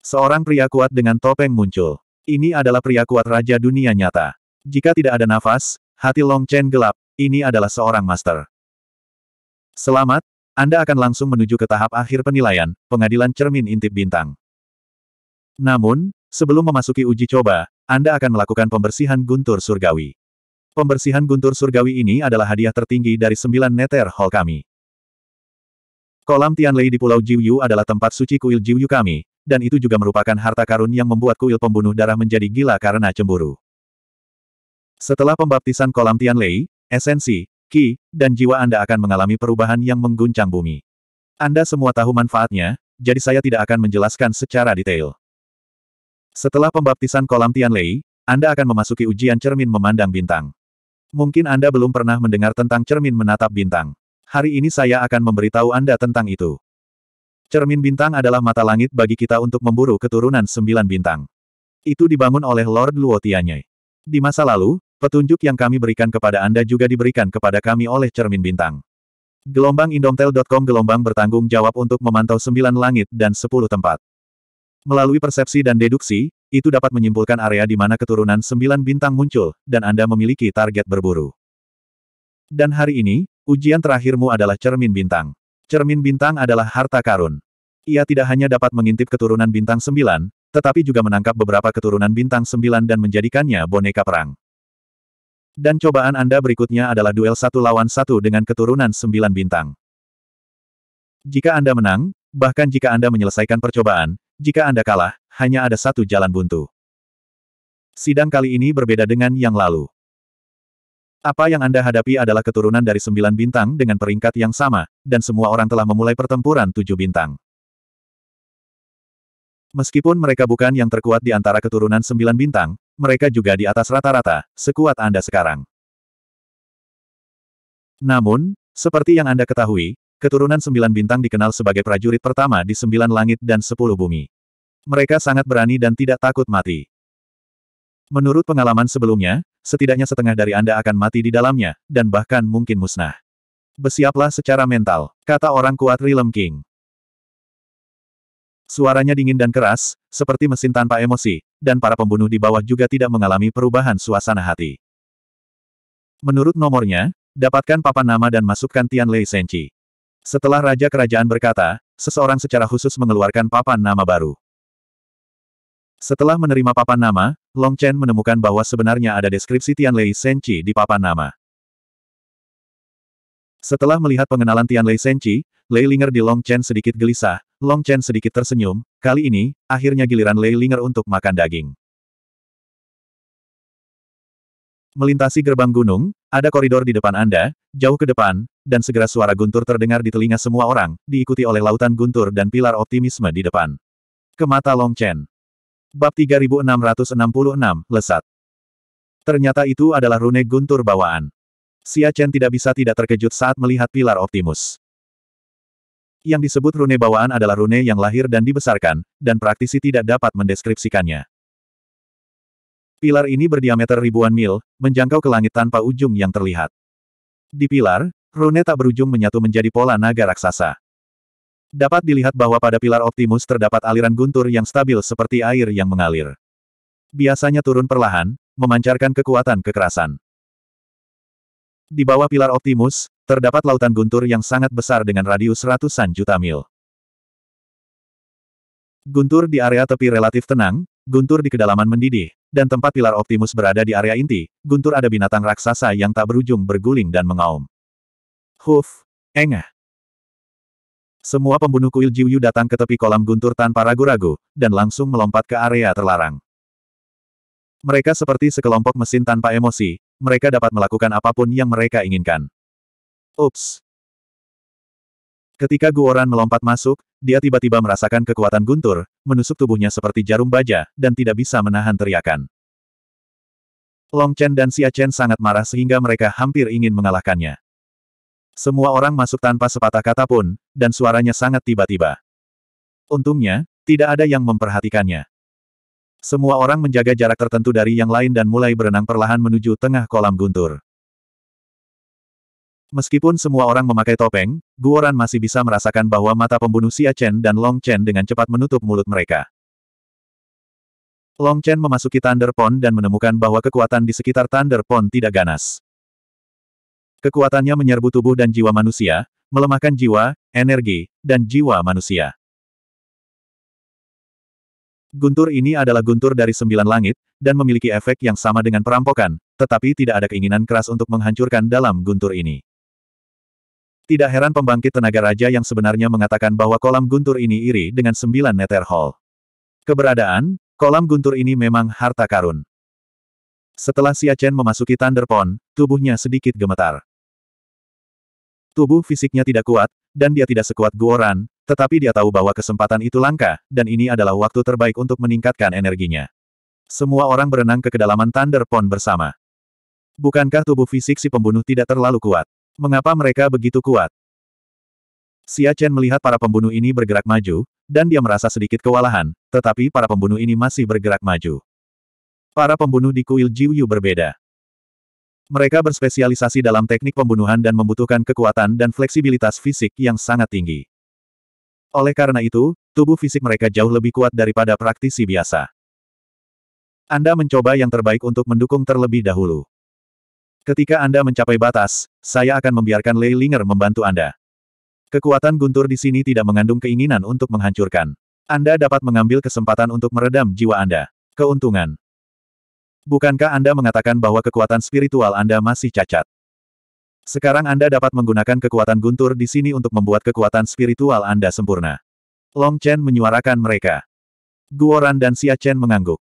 Seorang pria kuat dengan topeng muncul. Ini adalah pria kuat Raja Dunia Nyata. Jika tidak ada nafas, hati Long Chen gelap, ini adalah seorang master. Selamat, Anda akan langsung menuju ke tahap akhir penilaian, pengadilan cermin intip bintang. Namun, sebelum memasuki uji coba, Anda akan melakukan pembersihan guntur surgawi. Pembersihan guntur surgawi ini adalah hadiah tertinggi dari sembilan neter hall kami. Kolam Tianlei di Pulau Jiuyu adalah tempat suci kuil Jiuyu kami, dan itu juga merupakan harta karun yang membuat kuil pembunuh darah menjadi gila karena cemburu. Setelah pembaptisan kolam Tianlei, esensi, ki, dan jiwa Anda akan mengalami perubahan yang mengguncang bumi. Anda semua tahu manfaatnya, jadi saya tidak akan menjelaskan secara detail. Setelah pembaptisan kolam Tianlei, Anda akan memasuki ujian cermin memandang bintang. Mungkin Anda belum pernah mendengar tentang cermin menatap bintang. Hari ini saya akan memberitahu Anda tentang itu. Cermin bintang adalah mata langit bagi kita untuk memburu keturunan sembilan bintang. Itu dibangun oleh Lord Luo Tianye. Di masa lalu, petunjuk yang kami berikan kepada Anda juga diberikan kepada kami oleh cermin bintang. Gelombang Indomtel.com Gelombang bertanggung jawab untuk memantau sembilan langit dan sepuluh tempat. Melalui persepsi dan deduksi, itu dapat menyimpulkan area di mana keturunan sembilan bintang muncul, dan Anda memiliki target berburu. Dan hari ini, Ujian terakhirmu adalah cermin bintang. Cermin bintang adalah harta karun. Ia tidak hanya dapat mengintip keturunan bintang sembilan, tetapi juga menangkap beberapa keturunan bintang sembilan dan menjadikannya boneka perang. Dan cobaan Anda berikutnya adalah duel satu lawan satu dengan keturunan sembilan bintang. Jika Anda menang, bahkan jika Anda menyelesaikan percobaan, jika Anda kalah, hanya ada satu jalan buntu. Sidang kali ini berbeda dengan yang lalu. Apa yang Anda hadapi adalah keturunan dari sembilan bintang dengan peringkat yang sama, dan semua orang telah memulai pertempuran tujuh bintang. Meskipun mereka bukan yang terkuat di antara keturunan sembilan bintang, mereka juga di atas rata-rata, sekuat Anda sekarang. Namun, seperti yang Anda ketahui, keturunan sembilan bintang dikenal sebagai prajurit pertama di sembilan langit dan sepuluh bumi. Mereka sangat berani dan tidak takut mati. Menurut pengalaman sebelumnya, setidaknya setengah dari Anda akan mati di dalamnya, dan bahkan mungkin musnah. Bersiaplah secara mental, kata orang kuat Rillem King. Suaranya dingin dan keras, seperti mesin tanpa emosi, dan para pembunuh di bawah juga tidak mengalami perubahan suasana hati. Menurut nomornya, dapatkan papan nama dan masukkan Tian Lei Senchi. Setelah Raja Kerajaan berkata, seseorang secara khusus mengeluarkan papan nama baru. Setelah menerima papan nama, Long Chen menemukan bahwa sebenarnya ada deskripsi Tian Tianlei Senchi di papan nama. Setelah melihat pengenalan Tian Tianlei Senchi, Lei Linger di Long Chen sedikit gelisah, Long Chen sedikit tersenyum, kali ini, akhirnya giliran Lei Linger untuk makan daging. Melintasi gerbang gunung, ada koridor di depan Anda, jauh ke depan, dan segera suara guntur terdengar di telinga semua orang, diikuti oleh lautan guntur dan pilar optimisme di depan. Ke Long Chen. Bab 3666, Lesat. Ternyata itu adalah rune guntur bawaan. Xia Chen tidak bisa tidak terkejut saat melihat pilar Optimus. Yang disebut rune bawaan adalah rune yang lahir dan dibesarkan, dan praktisi tidak dapat mendeskripsikannya. Pilar ini berdiameter ribuan mil, menjangkau ke langit tanpa ujung yang terlihat. Di pilar, rune tak berujung menyatu menjadi pola naga raksasa. Dapat dilihat bahwa pada pilar Optimus terdapat aliran guntur yang stabil seperti air yang mengalir. Biasanya turun perlahan, memancarkan kekuatan kekerasan. Di bawah pilar Optimus, terdapat lautan guntur yang sangat besar dengan radius ratusan juta mil. Guntur di area tepi relatif tenang, guntur di kedalaman mendidih, dan tempat pilar Optimus berada di area inti, guntur ada binatang raksasa yang tak berujung berguling dan mengaum. Huf, engah. Semua pembunuh kuil Jiuyu datang ke tepi kolam guntur tanpa ragu-ragu, dan langsung melompat ke area terlarang. Mereka seperti sekelompok mesin tanpa emosi, mereka dapat melakukan apapun yang mereka inginkan. Ups! Ketika Guoran melompat masuk, dia tiba-tiba merasakan kekuatan guntur, menusuk tubuhnya seperti jarum baja, dan tidak bisa menahan teriakan. Long Chen dan Xia Chen sangat marah sehingga mereka hampir ingin mengalahkannya. Semua orang masuk tanpa sepatah kata pun, dan suaranya sangat tiba-tiba. Untungnya, tidak ada yang memperhatikannya. Semua orang menjaga jarak tertentu dari yang lain dan mulai berenang perlahan menuju tengah kolam guntur. Meskipun semua orang memakai topeng, Guoran masih bisa merasakan bahwa mata pembunuh Xia Chen dan Long Chen dengan cepat menutup mulut mereka. Long Chen memasuki Thunder Pond dan menemukan bahwa kekuatan di sekitar Thunder Pond tidak ganas. Kekuatannya menyerbu tubuh dan jiwa manusia, melemahkan jiwa, energi, dan jiwa manusia. Guntur ini adalah guntur dari sembilan langit, dan memiliki efek yang sama dengan perampokan, tetapi tidak ada keinginan keras untuk menghancurkan dalam guntur ini. Tidak heran pembangkit tenaga raja yang sebenarnya mengatakan bahwa kolam guntur ini iri dengan sembilan nether hall. Keberadaan, kolam guntur ini memang harta karun. Setelah Xia Chen memasuki Thunder Pond, tubuhnya sedikit gemetar. Tubuh fisiknya tidak kuat, dan dia tidak sekuat Guoran, tetapi dia tahu bahwa kesempatan itu langka, dan ini adalah waktu terbaik untuk meningkatkan energinya. Semua orang berenang ke kedalaman Thunder Pond bersama. Bukankah tubuh fisik si pembunuh tidak terlalu kuat? Mengapa mereka begitu kuat? Xia Chen melihat para pembunuh ini bergerak maju, dan dia merasa sedikit kewalahan, tetapi para pembunuh ini masih bergerak maju. Para pembunuh di kuil Jiuyu berbeda. Mereka berspesialisasi dalam teknik pembunuhan dan membutuhkan kekuatan dan fleksibilitas fisik yang sangat tinggi. Oleh karena itu, tubuh fisik mereka jauh lebih kuat daripada praktisi biasa. Anda mencoba yang terbaik untuk mendukung terlebih dahulu. Ketika Anda mencapai batas, saya akan membiarkan Lei Linger membantu Anda. Kekuatan guntur di sini tidak mengandung keinginan untuk menghancurkan. Anda dapat mengambil kesempatan untuk meredam jiwa Anda. Keuntungan Bukankah Anda mengatakan bahwa kekuatan spiritual Anda masih cacat? Sekarang Anda dapat menggunakan kekuatan guntur di sini untuk membuat kekuatan spiritual Anda sempurna. Long Chen menyuarakan mereka. Guoran dan Xia Chen mengangguk.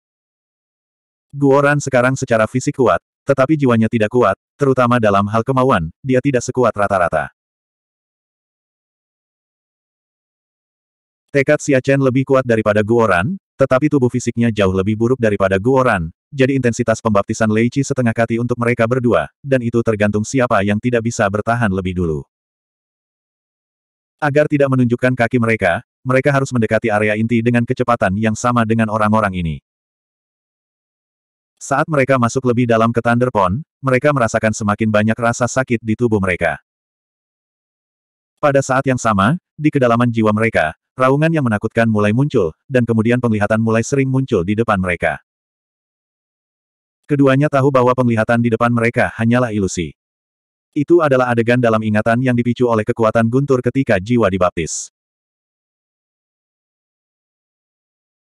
Guoran sekarang secara fisik kuat, tetapi jiwanya tidak kuat, terutama dalam hal kemauan, dia tidak sekuat rata-rata. Tekad Xia Chen lebih kuat daripada Guoran, tetapi tubuh fisiknya jauh lebih buruk daripada Guoran, jadi intensitas pembaptisan Leici setengah kati untuk mereka berdua, dan itu tergantung siapa yang tidak bisa bertahan lebih dulu. Agar tidak menunjukkan kaki mereka, mereka harus mendekati area inti dengan kecepatan yang sama dengan orang-orang ini. Saat mereka masuk lebih dalam ke Thunder Pond, mereka merasakan semakin banyak rasa sakit di tubuh mereka. Pada saat yang sama, di kedalaman jiwa mereka, raungan yang menakutkan mulai muncul, dan kemudian penglihatan mulai sering muncul di depan mereka. Keduanya tahu bahwa penglihatan di depan mereka hanyalah ilusi. Itu adalah adegan dalam ingatan yang dipicu oleh kekuatan guntur ketika jiwa dibaptis.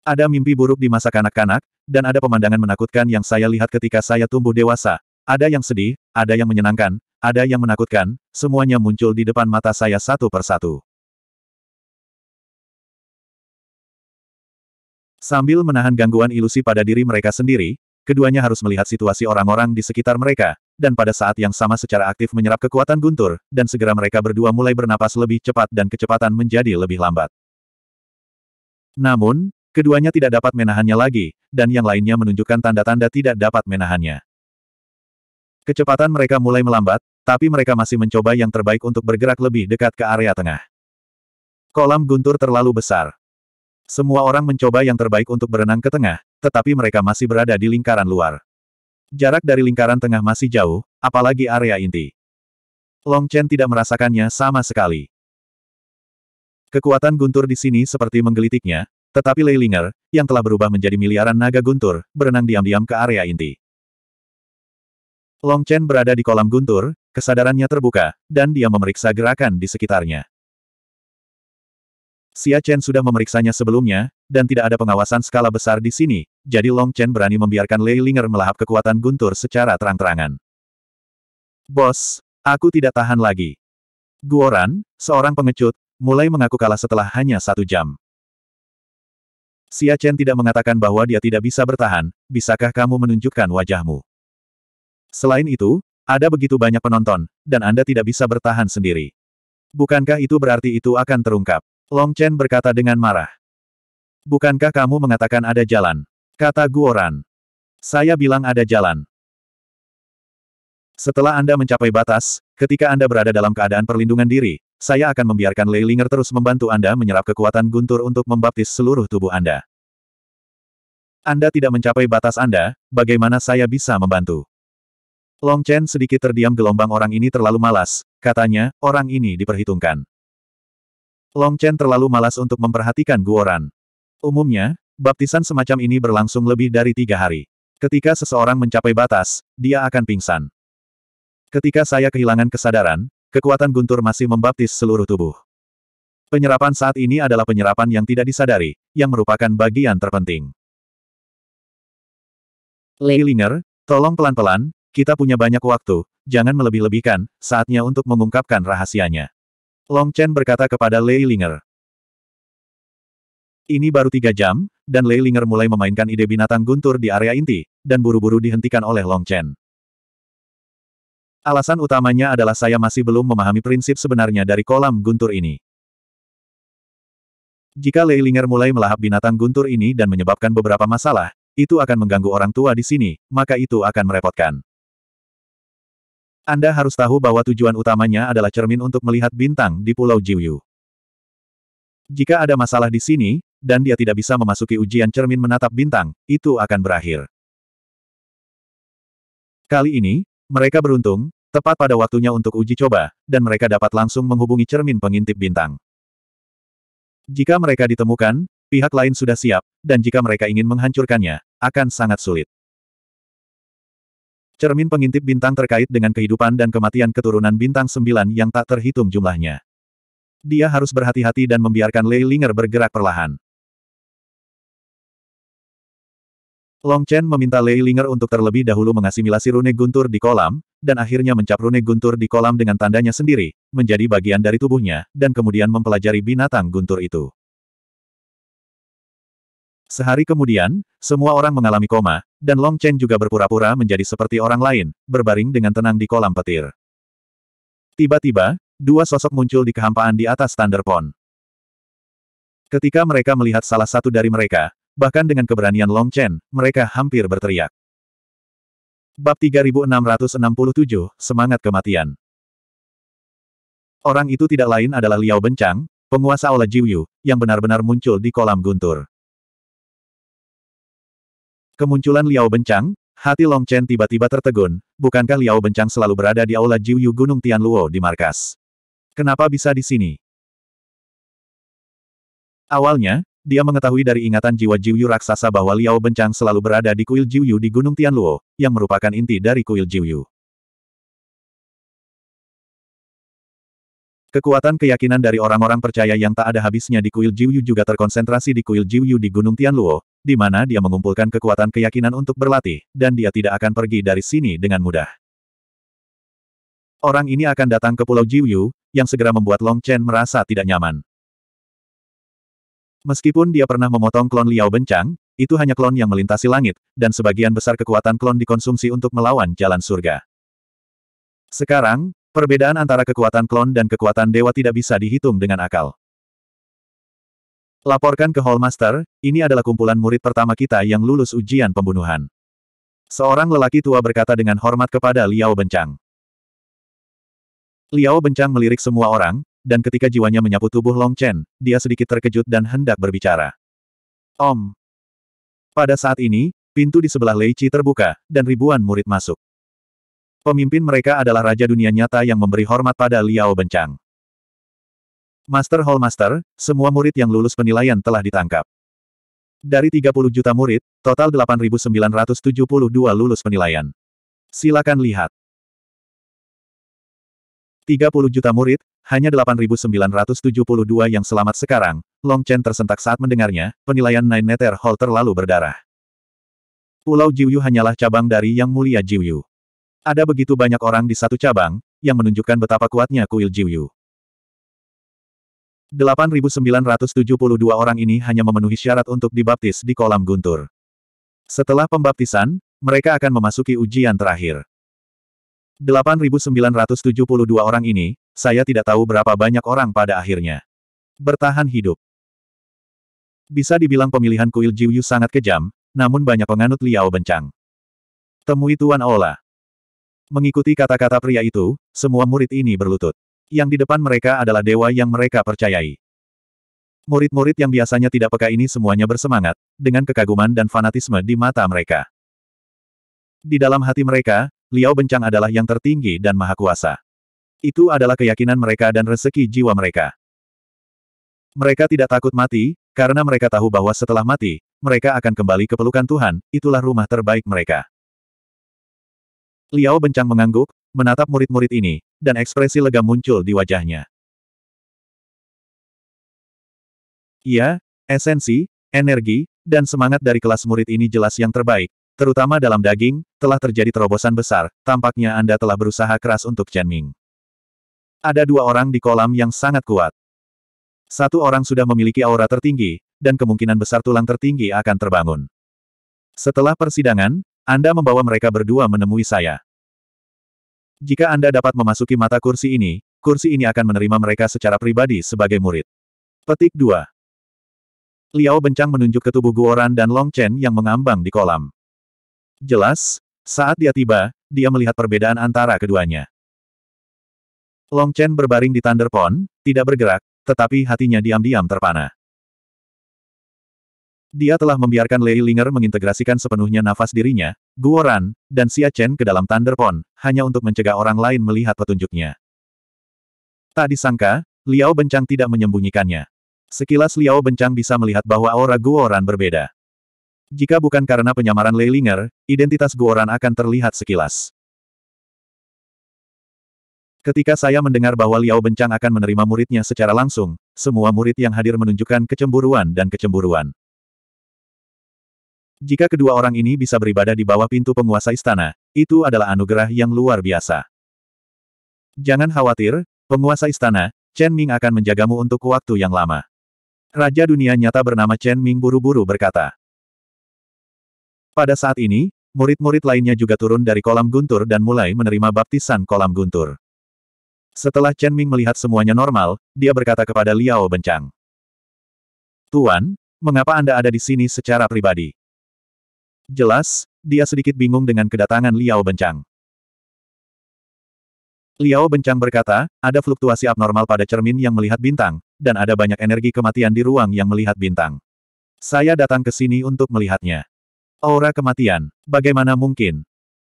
Ada mimpi buruk di masa kanak-kanak, dan ada pemandangan menakutkan yang saya lihat ketika saya tumbuh dewasa. Ada yang sedih, ada yang menyenangkan, ada yang menakutkan, semuanya muncul di depan mata saya satu persatu. Sambil menahan gangguan ilusi pada diri mereka sendiri, keduanya harus melihat situasi orang-orang di sekitar mereka, dan pada saat yang sama secara aktif menyerap kekuatan guntur, dan segera mereka berdua mulai bernapas lebih cepat dan kecepatan menjadi lebih lambat. Namun, keduanya tidak dapat menahannya lagi, dan yang lainnya menunjukkan tanda-tanda tidak dapat menahannya. Kecepatan mereka mulai melambat, tapi mereka masih mencoba yang terbaik untuk bergerak lebih dekat ke area tengah. Kolam guntur terlalu besar. Semua orang mencoba yang terbaik untuk berenang ke tengah, tetapi mereka masih berada di lingkaran luar. Jarak dari lingkaran tengah masih jauh, apalagi area inti. Long Chen tidak merasakannya sama sekali. Kekuatan guntur di sini seperti menggelitiknya, tetapi Lei Ling'er, yang telah berubah menjadi miliaran naga guntur, berenang diam-diam ke area inti. Long Chen berada di kolam guntur, kesadarannya terbuka, dan dia memeriksa gerakan di sekitarnya. Xia Chen sudah memeriksanya sebelumnya, dan tidak ada pengawasan skala besar di sini, jadi Long Chen berani membiarkan Lei Linger melahap kekuatan guntur secara terang-terangan. Bos, aku tidak tahan lagi. Guoran, seorang pengecut, mulai mengaku kalah setelah hanya satu jam. Xia Chen tidak mengatakan bahwa dia tidak bisa bertahan, bisakah kamu menunjukkan wajahmu? Selain itu, ada begitu banyak penonton, dan Anda tidak bisa bertahan sendiri. Bukankah itu berarti itu akan terungkap? Long Chen berkata dengan marah. Bukankah kamu mengatakan ada jalan? Kata Guoran. Saya bilang ada jalan. Setelah Anda mencapai batas, ketika Anda berada dalam keadaan perlindungan diri, saya akan membiarkan Lei Linger terus membantu Anda menyerap kekuatan guntur untuk membaptis seluruh tubuh Anda. Anda tidak mencapai batas Anda, bagaimana saya bisa membantu? Long Chen sedikit terdiam gelombang orang ini terlalu malas, katanya, orang ini diperhitungkan. Long Chen terlalu malas untuk memperhatikan Guoran. Umumnya, baptisan semacam ini berlangsung lebih dari tiga hari. Ketika seseorang mencapai batas, dia akan pingsan. Ketika saya kehilangan kesadaran, kekuatan guntur masih membaptis seluruh tubuh. Penyerapan saat ini adalah penyerapan yang tidak disadari, yang merupakan bagian terpenting. Leilinger, tolong pelan-pelan, kita punya banyak waktu, jangan melebih-lebihkan, saatnya untuk mengungkapkan rahasianya. Long Chen berkata kepada Lei Linger. Ini baru tiga jam, dan Lei Linger mulai memainkan ide binatang guntur di area inti, dan buru-buru dihentikan oleh Long Chen. Alasan utamanya adalah saya masih belum memahami prinsip sebenarnya dari kolam guntur ini. Jika Lei Linger mulai melahap binatang guntur ini dan menyebabkan beberapa masalah, itu akan mengganggu orang tua di sini, maka itu akan merepotkan. Anda harus tahu bahwa tujuan utamanya adalah cermin untuk melihat bintang di Pulau Jiuyu. Jika ada masalah di sini, dan dia tidak bisa memasuki ujian cermin menatap bintang, itu akan berakhir. Kali ini, mereka beruntung, tepat pada waktunya untuk uji coba, dan mereka dapat langsung menghubungi cermin pengintip bintang. Jika mereka ditemukan, pihak lain sudah siap, dan jika mereka ingin menghancurkannya, akan sangat sulit. Cermin pengintip bintang terkait dengan kehidupan dan kematian keturunan bintang sembilan yang tak terhitung jumlahnya. Dia harus berhati-hati dan membiarkan Lei Linger bergerak perlahan. Long Chen meminta Lei Linger untuk terlebih dahulu mengasimilasi rune guntur di kolam, dan akhirnya mencap rune guntur di kolam dengan tandanya sendiri, menjadi bagian dari tubuhnya, dan kemudian mempelajari binatang guntur itu. Sehari kemudian, semua orang mengalami koma, dan Long Chen juga berpura-pura menjadi seperti orang lain, berbaring dengan tenang di kolam petir. Tiba-tiba, dua sosok muncul di kehampaan di atas Thunder Pond. Ketika mereka melihat salah satu dari mereka, bahkan dengan keberanian Long Chen, mereka hampir berteriak. Bab 3667, Semangat Kematian Orang itu tidak lain adalah Liao Bencang, penguasa Ola Jiuyu, yang benar-benar muncul di kolam guntur. Kemunculan Liao Bencang, hati Long Chen tiba-tiba tertegun, bukankah Liao Bencang selalu berada di aula Jiuyu Gunung Tianluo di markas? Kenapa bisa di sini? Awalnya, dia mengetahui dari ingatan jiwa Jiuyu raksasa bahwa Liao Bencang selalu berada di kuil Jiuyu di Gunung Tianluo, yang merupakan inti dari kuil Jiuyu. Kekuatan keyakinan dari orang-orang percaya yang tak ada habisnya di kuil Jiuyu juga terkonsentrasi di kuil Jiuyu di Gunung Tianluo, di mana dia mengumpulkan kekuatan keyakinan untuk berlatih, dan dia tidak akan pergi dari sini dengan mudah. Orang ini akan datang ke Pulau Jiuyu, yang segera membuat Long Chen merasa tidak nyaman. Meskipun dia pernah memotong klon Liao Bencang, itu hanya klon yang melintasi langit, dan sebagian besar kekuatan klon dikonsumsi untuk melawan jalan surga. Sekarang, perbedaan antara kekuatan klon dan kekuatan dewa tidak bisa dihitung dengan akal. Laporkan ke Hallmaster, ini adalah kumpulan murid pertama kita yang lulus ujian pembunuhan. Seorang lelaki tua berkata dengan hormat kepada Liao Bencang. Liao Bencang melirik semua orang, dan ketika jiwanya menyapu tubuh Long Chen, dia sedikit terkejut dan hendak berbicara. Om. Pada saat ini, pintu di sebelah Lei Chi terbuka, dan ribuan murid masuk. Pemimpin mereka adalah Raja Dunia Nyata yang memberi hormat pada Liao Bencang. Master Hall Master, semua murid yang lulus penilaian telah ditangkap. Dari 30 juta murid, total 8.972 lulus penilaian. Silakan lihat. 30 juta murid, hanya 8.972 yang selamat sekarang, Long Chen tersentak saat mendengarnya, penilaian Nine Nether Hall terlalu berdarah. Pulau Jiuyu hanyalah cabang dari Yang Mulia Jiuyu. Ada begitu banyak orang di satu cabang, yang menunjukkan betapa kuatnya kuil Jiuyu. 8.972 orang ini hanya memenuhi syarat untuk dibaptis di kolam guntur. Setelah pembaptisan, mereka akan memasuki ujian terakhir. 8.972 orang ini, saya tidak tahu berapa banyak orang pada akhirnya. Bertahan hidup. Bisa dibilang pemilihan kuil Jiuyu sangat kejam, namun banyak penganut Liao bencang. Temui Tuan Ola. Mengikuti kata-kata pria itu, semua murid ini berlutut. Yang di depan mereka adalah dewa yang mereka percayai. Murid-murid yang biasanya tidak peka ini semuanya bersemangat, dengan kekaguman dan fanatisme di mata mereka. Di dalam hati mereka, Liao Bencang adalah yang tertinggi dan maha kuasa. Itu adalah keyakinan mereka dan rezeki jiwa mereka. Mereka tidak takut mati, karena mereka tahu bahwa setelah mati, mereka akan kembali ke pelukan Tuhan, itulah rumah terbaik mereka. Liao Bencang mengangguk, menatap murid-murid ini, dan ekspresi lega muncul di wajahnya. Ia, esensi, energi, dan semangat dari kelas murid ini jelas yang terbaik, terutama dalam daging, telah terjadi terobosan besar, tampaknya Anda telah berusaha keras untuk Chen Ming. Ada dua orang di kolam yang sangat kuat. Satu orang sudah memiliki aura tertinggi, dan kemungkinan besar tulang tertinggi akan terbangun. Setelah persidangan, Anda membawa mereka berdua menemui saya. Jika Anda dapat memasuki mata kursi ini, kursi ini akan menerima mereka secara pribadi sebagai murid. Petik 2. Liao bencang menunjuk ke tubuh Guoran dan Long Chen yang mengambang di kolam. Jelas, saat dia tiba, dia melihat perbedaan antara keduanya. Long Chen berbaring di Thunder Pond, tidak bergerak, tetapi hatinya diam-diam terpana. Dia telah membiarkan Lei Linger mengintegrasikan sepenuhnya nafas dirinya, Guoran, dan Xia Chen ke dalam Thunder Pond, hanya untuk mencegah orang lain melihat petunjuknya. Tak disangka, Liao Bencang tidak menyembunyikannya. Sekilas Liao Bencang bisa melihat bahwa aura Guoran berbeda. Jika bukan karena penyamaran Lei Linger, identitas Guoran akan terlihat sekilas. Ketika saya mendengar bahwa Liao Bencang akan menerima muridnya secara langsung, semua murid yang hadir menunjukkan kecemburuan dan kecemburuan. Jika kedua orang ini bisa beribadah di bawah pintu penguasa istana, itu adalah anugerah yang luar biasa. Jangan khawatir, penguasa istana, Chen Ming akan menjagamu untuk waktu yang lama. Raja dunia nyata bernama Chen Ming buru-buru berkata. Pada saat ini, murid-murid lainnya juga turun dari kolam guntur dan mulai menerima baptisan kolam guntur. Setelah Chen Ming melihat semuanya normal, dia berkata kepada Liao Bencang. Tuan, mengapa Anda ada di sini secara pribadi? Jelas, dia sedikit bingung dengan kedatangan Liao Bencang. Liao Bencang berkata, ada fluktuasi abnormal pada cermin yang melihat bintang, dan ada banyak energi kematian di ruang yang melihat bintang. Saya datang ke sini untuk melihatnya. Aura kematian, bagaimana mungkin?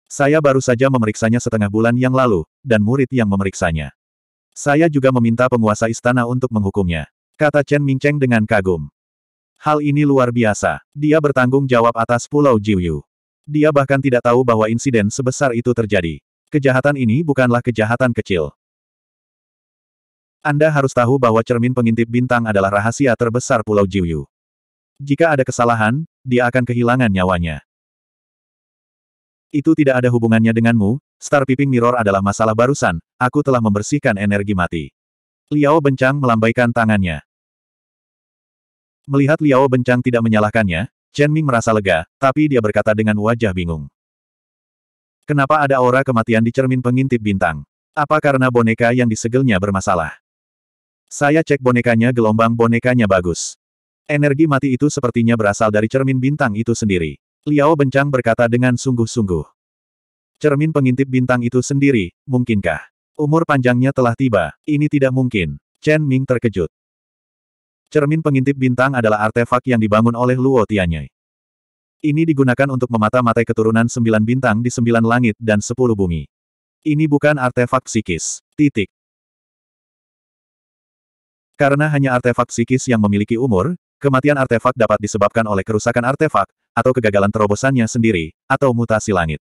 Saya baru saja memeriksanya setengah bulan yang lalu, dan murid yang memeriksanya. Saya juga meminta penguasa istana untuk menghukumnya. Kata Chen Mingcheng dengan kagum. Hal ini luar biasa. Dia bertanggung jawab atas Pulau Jiuyu. Dia bahkan tidak tahu bahwa insiden sebesar itu terjadi. Kejahatan ini bukanlah kejahatan kecil. Anda harus tahu bahwa cermin pengintip bintang adalah rahasia terbesar Pulau Jiuyu. Jika ada kesalahan, dia akan kehilangan nyawanya. Itu tidak ada hubungannya denganmu, Star Piping Mirror adalah masalah barusan, aku telah membersihkan energi mati. Liao bencang melambaikan tangannya. Melihat Liao Bencang tidak menyalahkannya, Chen Ming merasa lega, tapi dia berkata dengan wajah bingung. Kenapa ada aura kematian di cermin pengintip bintang? Apa karena boneka yang disegelnya bermasalah? Saya cek bonekanya gelombang bonekanya bagus. Energi mati itu sepertinya berasal dari cermin bintang itu sendiri. Liao Bencang berkata dengan sungguh-sungguh. Cermin pengintip bintang itu sendiri, mungkinkah? Umur panjangnya telah tiba, ini tidak mungkin. Chen Ming terkejut. Cermin pengintip bintang adalah artefak yang dibangun oleh Luo Tianyai. Ini digunakan untuk memata-matai keturunan sembilan bintang di sembilan langit dan sepuluh bumi. Ini bukan artefak psikis. Titik. Karena hanya artefak psikis yang memiliki umur, kematian artefak dapat disebabkan oleh kerusakan artefak, atau kegagalan terobosannya sendiri, atau mutasi langit.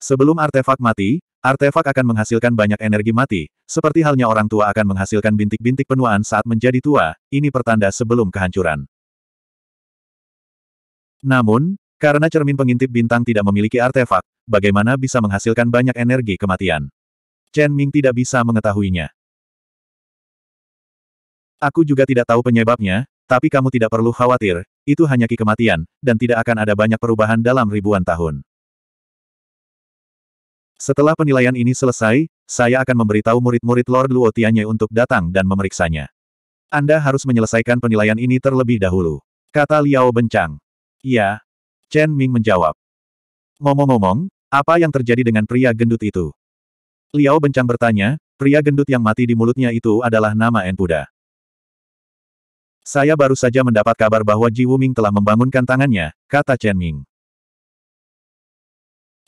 Sebelum artefak mati, artefak akan menghasilkan banyak energi mati, seperti halnya orang tua akan menghasilkan bintik-bintik penuaan saat menjadi tua, ini pertanda sebelum kehancuran. Namun, karena cermin pengintip bintang tidak memiliki artefak, bagaimana bisa menghasilkan banyak energi kematian? Chen Ming tidak bisa mengetahuinya. Aku juga tidak tahu penyebabnya, tapi kamu tidak perlu khawatir, itu hanya ki kematian, dan tidak akan ada banyak perubahan dalam ribuan tahun. Setelah penilaian ini selesai, saya akan memberitahu murid-murid Lord Luo Tianye untuk datang dan memeriksanya. Anda harus menyelesaikan penilaian ini terlebih dahulu. Kata Liao bencang. Ya, Chen Ming menjawab. Ngomong-ngomong, apa yang terjadi dengan pria gendut itu? Liao bencang bertanya, pria gendut yang mati di mulutnya itu adalah nama Enpuda. Saya baru saja mendapat kabar bahwa Ji Wuming telah membangunkan tangannya, kata Chen Ming.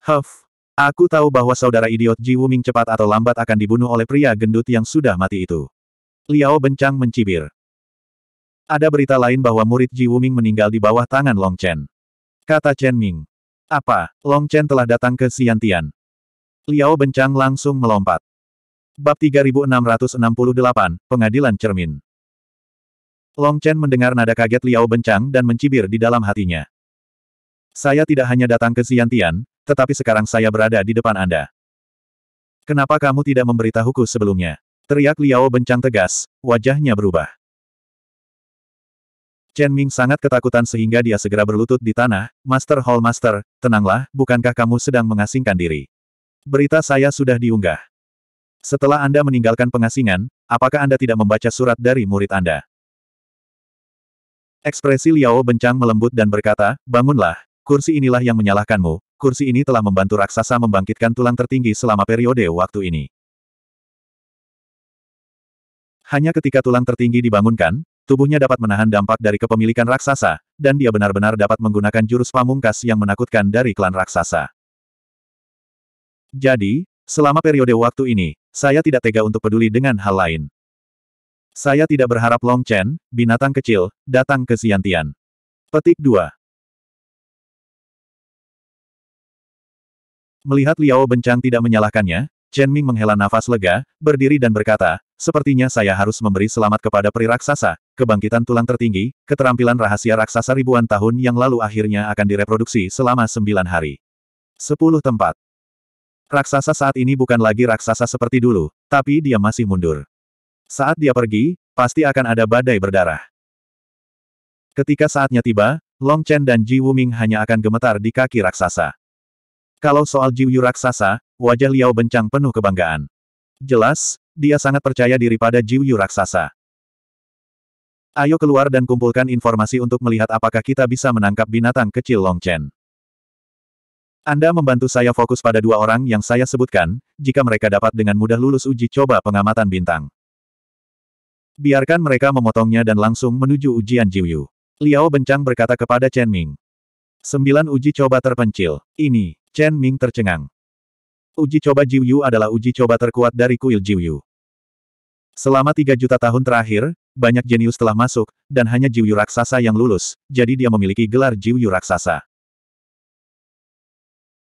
Huff, Aku tahu bahwa saudara idiot Ji Wuming cepat atau lambat akan dibunuh oleh pria gendut yang sudah mati itu. Liao bencang mencibir. Ada berita lain bahwa murid Ji Wuming meninggal di bawah tangan Long Chen. Kata Chen Ming. Apa, Long Chen telah datang ke Xiantian? Liao bencang langsung melompat. Bab 3668, Pengadilan Cermin. Long Chen mendengar nada kaget Liao bencang dan mencibir di dalam hatinya. Saya tidak hanya datang ke Xiantian, tetapi sekarang saya berada di depan Anda. Kenapa kamu tidak memberitahuku sebelumnya? Teriak Liao bencang tegas, wajahnya berubah. Chen Ming sangat ketakutan sehingga dia segera berlutut di tanah, Master Hall Master, tenanglah, bukankah kamu sedang mengasingkan diri? Berita saya sudah diunggah. Setelah Anda meninggalkan pengasingan, apakah Anda tidak membaca surat dari murid Anda? Ekspresi Liao bencang melembut dan berkata, bangunlah, kursi inilah yang menyalahkanmu, kursi ini telah membantu raksasa membangkitkan tulang tertinggi selama periode waktu ini. Hanya ketika tulang tertinggi dibangunkan, tubuhnya dapat menahan dampak dari kepemilikan raksasa, dan dia benar-benar dapat menggunakan jurus pamungkas yang menakutkan dari klan raksasa. Jadi, selama periode waktu ini, saya tidak tega untuk peduli dengan hal lain. Saya tidak berharap Long Chen, binatang kecil, datang ke Xiantian. Petik 2. Melihat Liao Bencang tidak menyalahkannya, Chen Ming menghela nafas lega, berdiri dan berkata, sepertinya saya harus memberi selamat kepada peri raksasa, kebangkitan tulang tertinggi, keterampilan rahasia raksasa ribuan tahun yang lalu akhirnya akan direproduksi selama sembilan hari. Sepuluh tempat. Raksasa saat ini bukan lagi raksasa seperti dulu, tapi dia masih mundur. Saat dia pergi, pasti akan ada badai berdarah. Ketika saatnya tiba, Long Chen dan Ji Wuming hanya akan gemetar di kaki raksasa. Kalau soal Jiuyu raksasa, wajah Liao bencang penuh kebanggaan. Jelas, dia sangat percaya diri pada Jiuyu raksasa. Ayo keluar dan kumpulkan informasi untuk melihat apakah kita bisa menangkap binatang kecil Long Chen. Anda membantu saya fokus pada dua orang yang saya sebutkan, jika mereka dapat dengan mudah lulus uji coba pengamatan bintang. Biarkan mereka memotongnya dan langsung menuju ujian Jiuyu. Liao bencang berkata kepada Chen Ming. Sembilan uji coba terpencil. Ini. Chen Ming tercengang. Uji coba Jiuyu adalah uji coba terkuat dari kuil Jiuyu. Selama tiga juta tahun terakhir, banyak jenius telah masuk, dan hanya Jiuyu raksasa yang lulus, jadi dia memiliki gelar Jiuyu raksasa.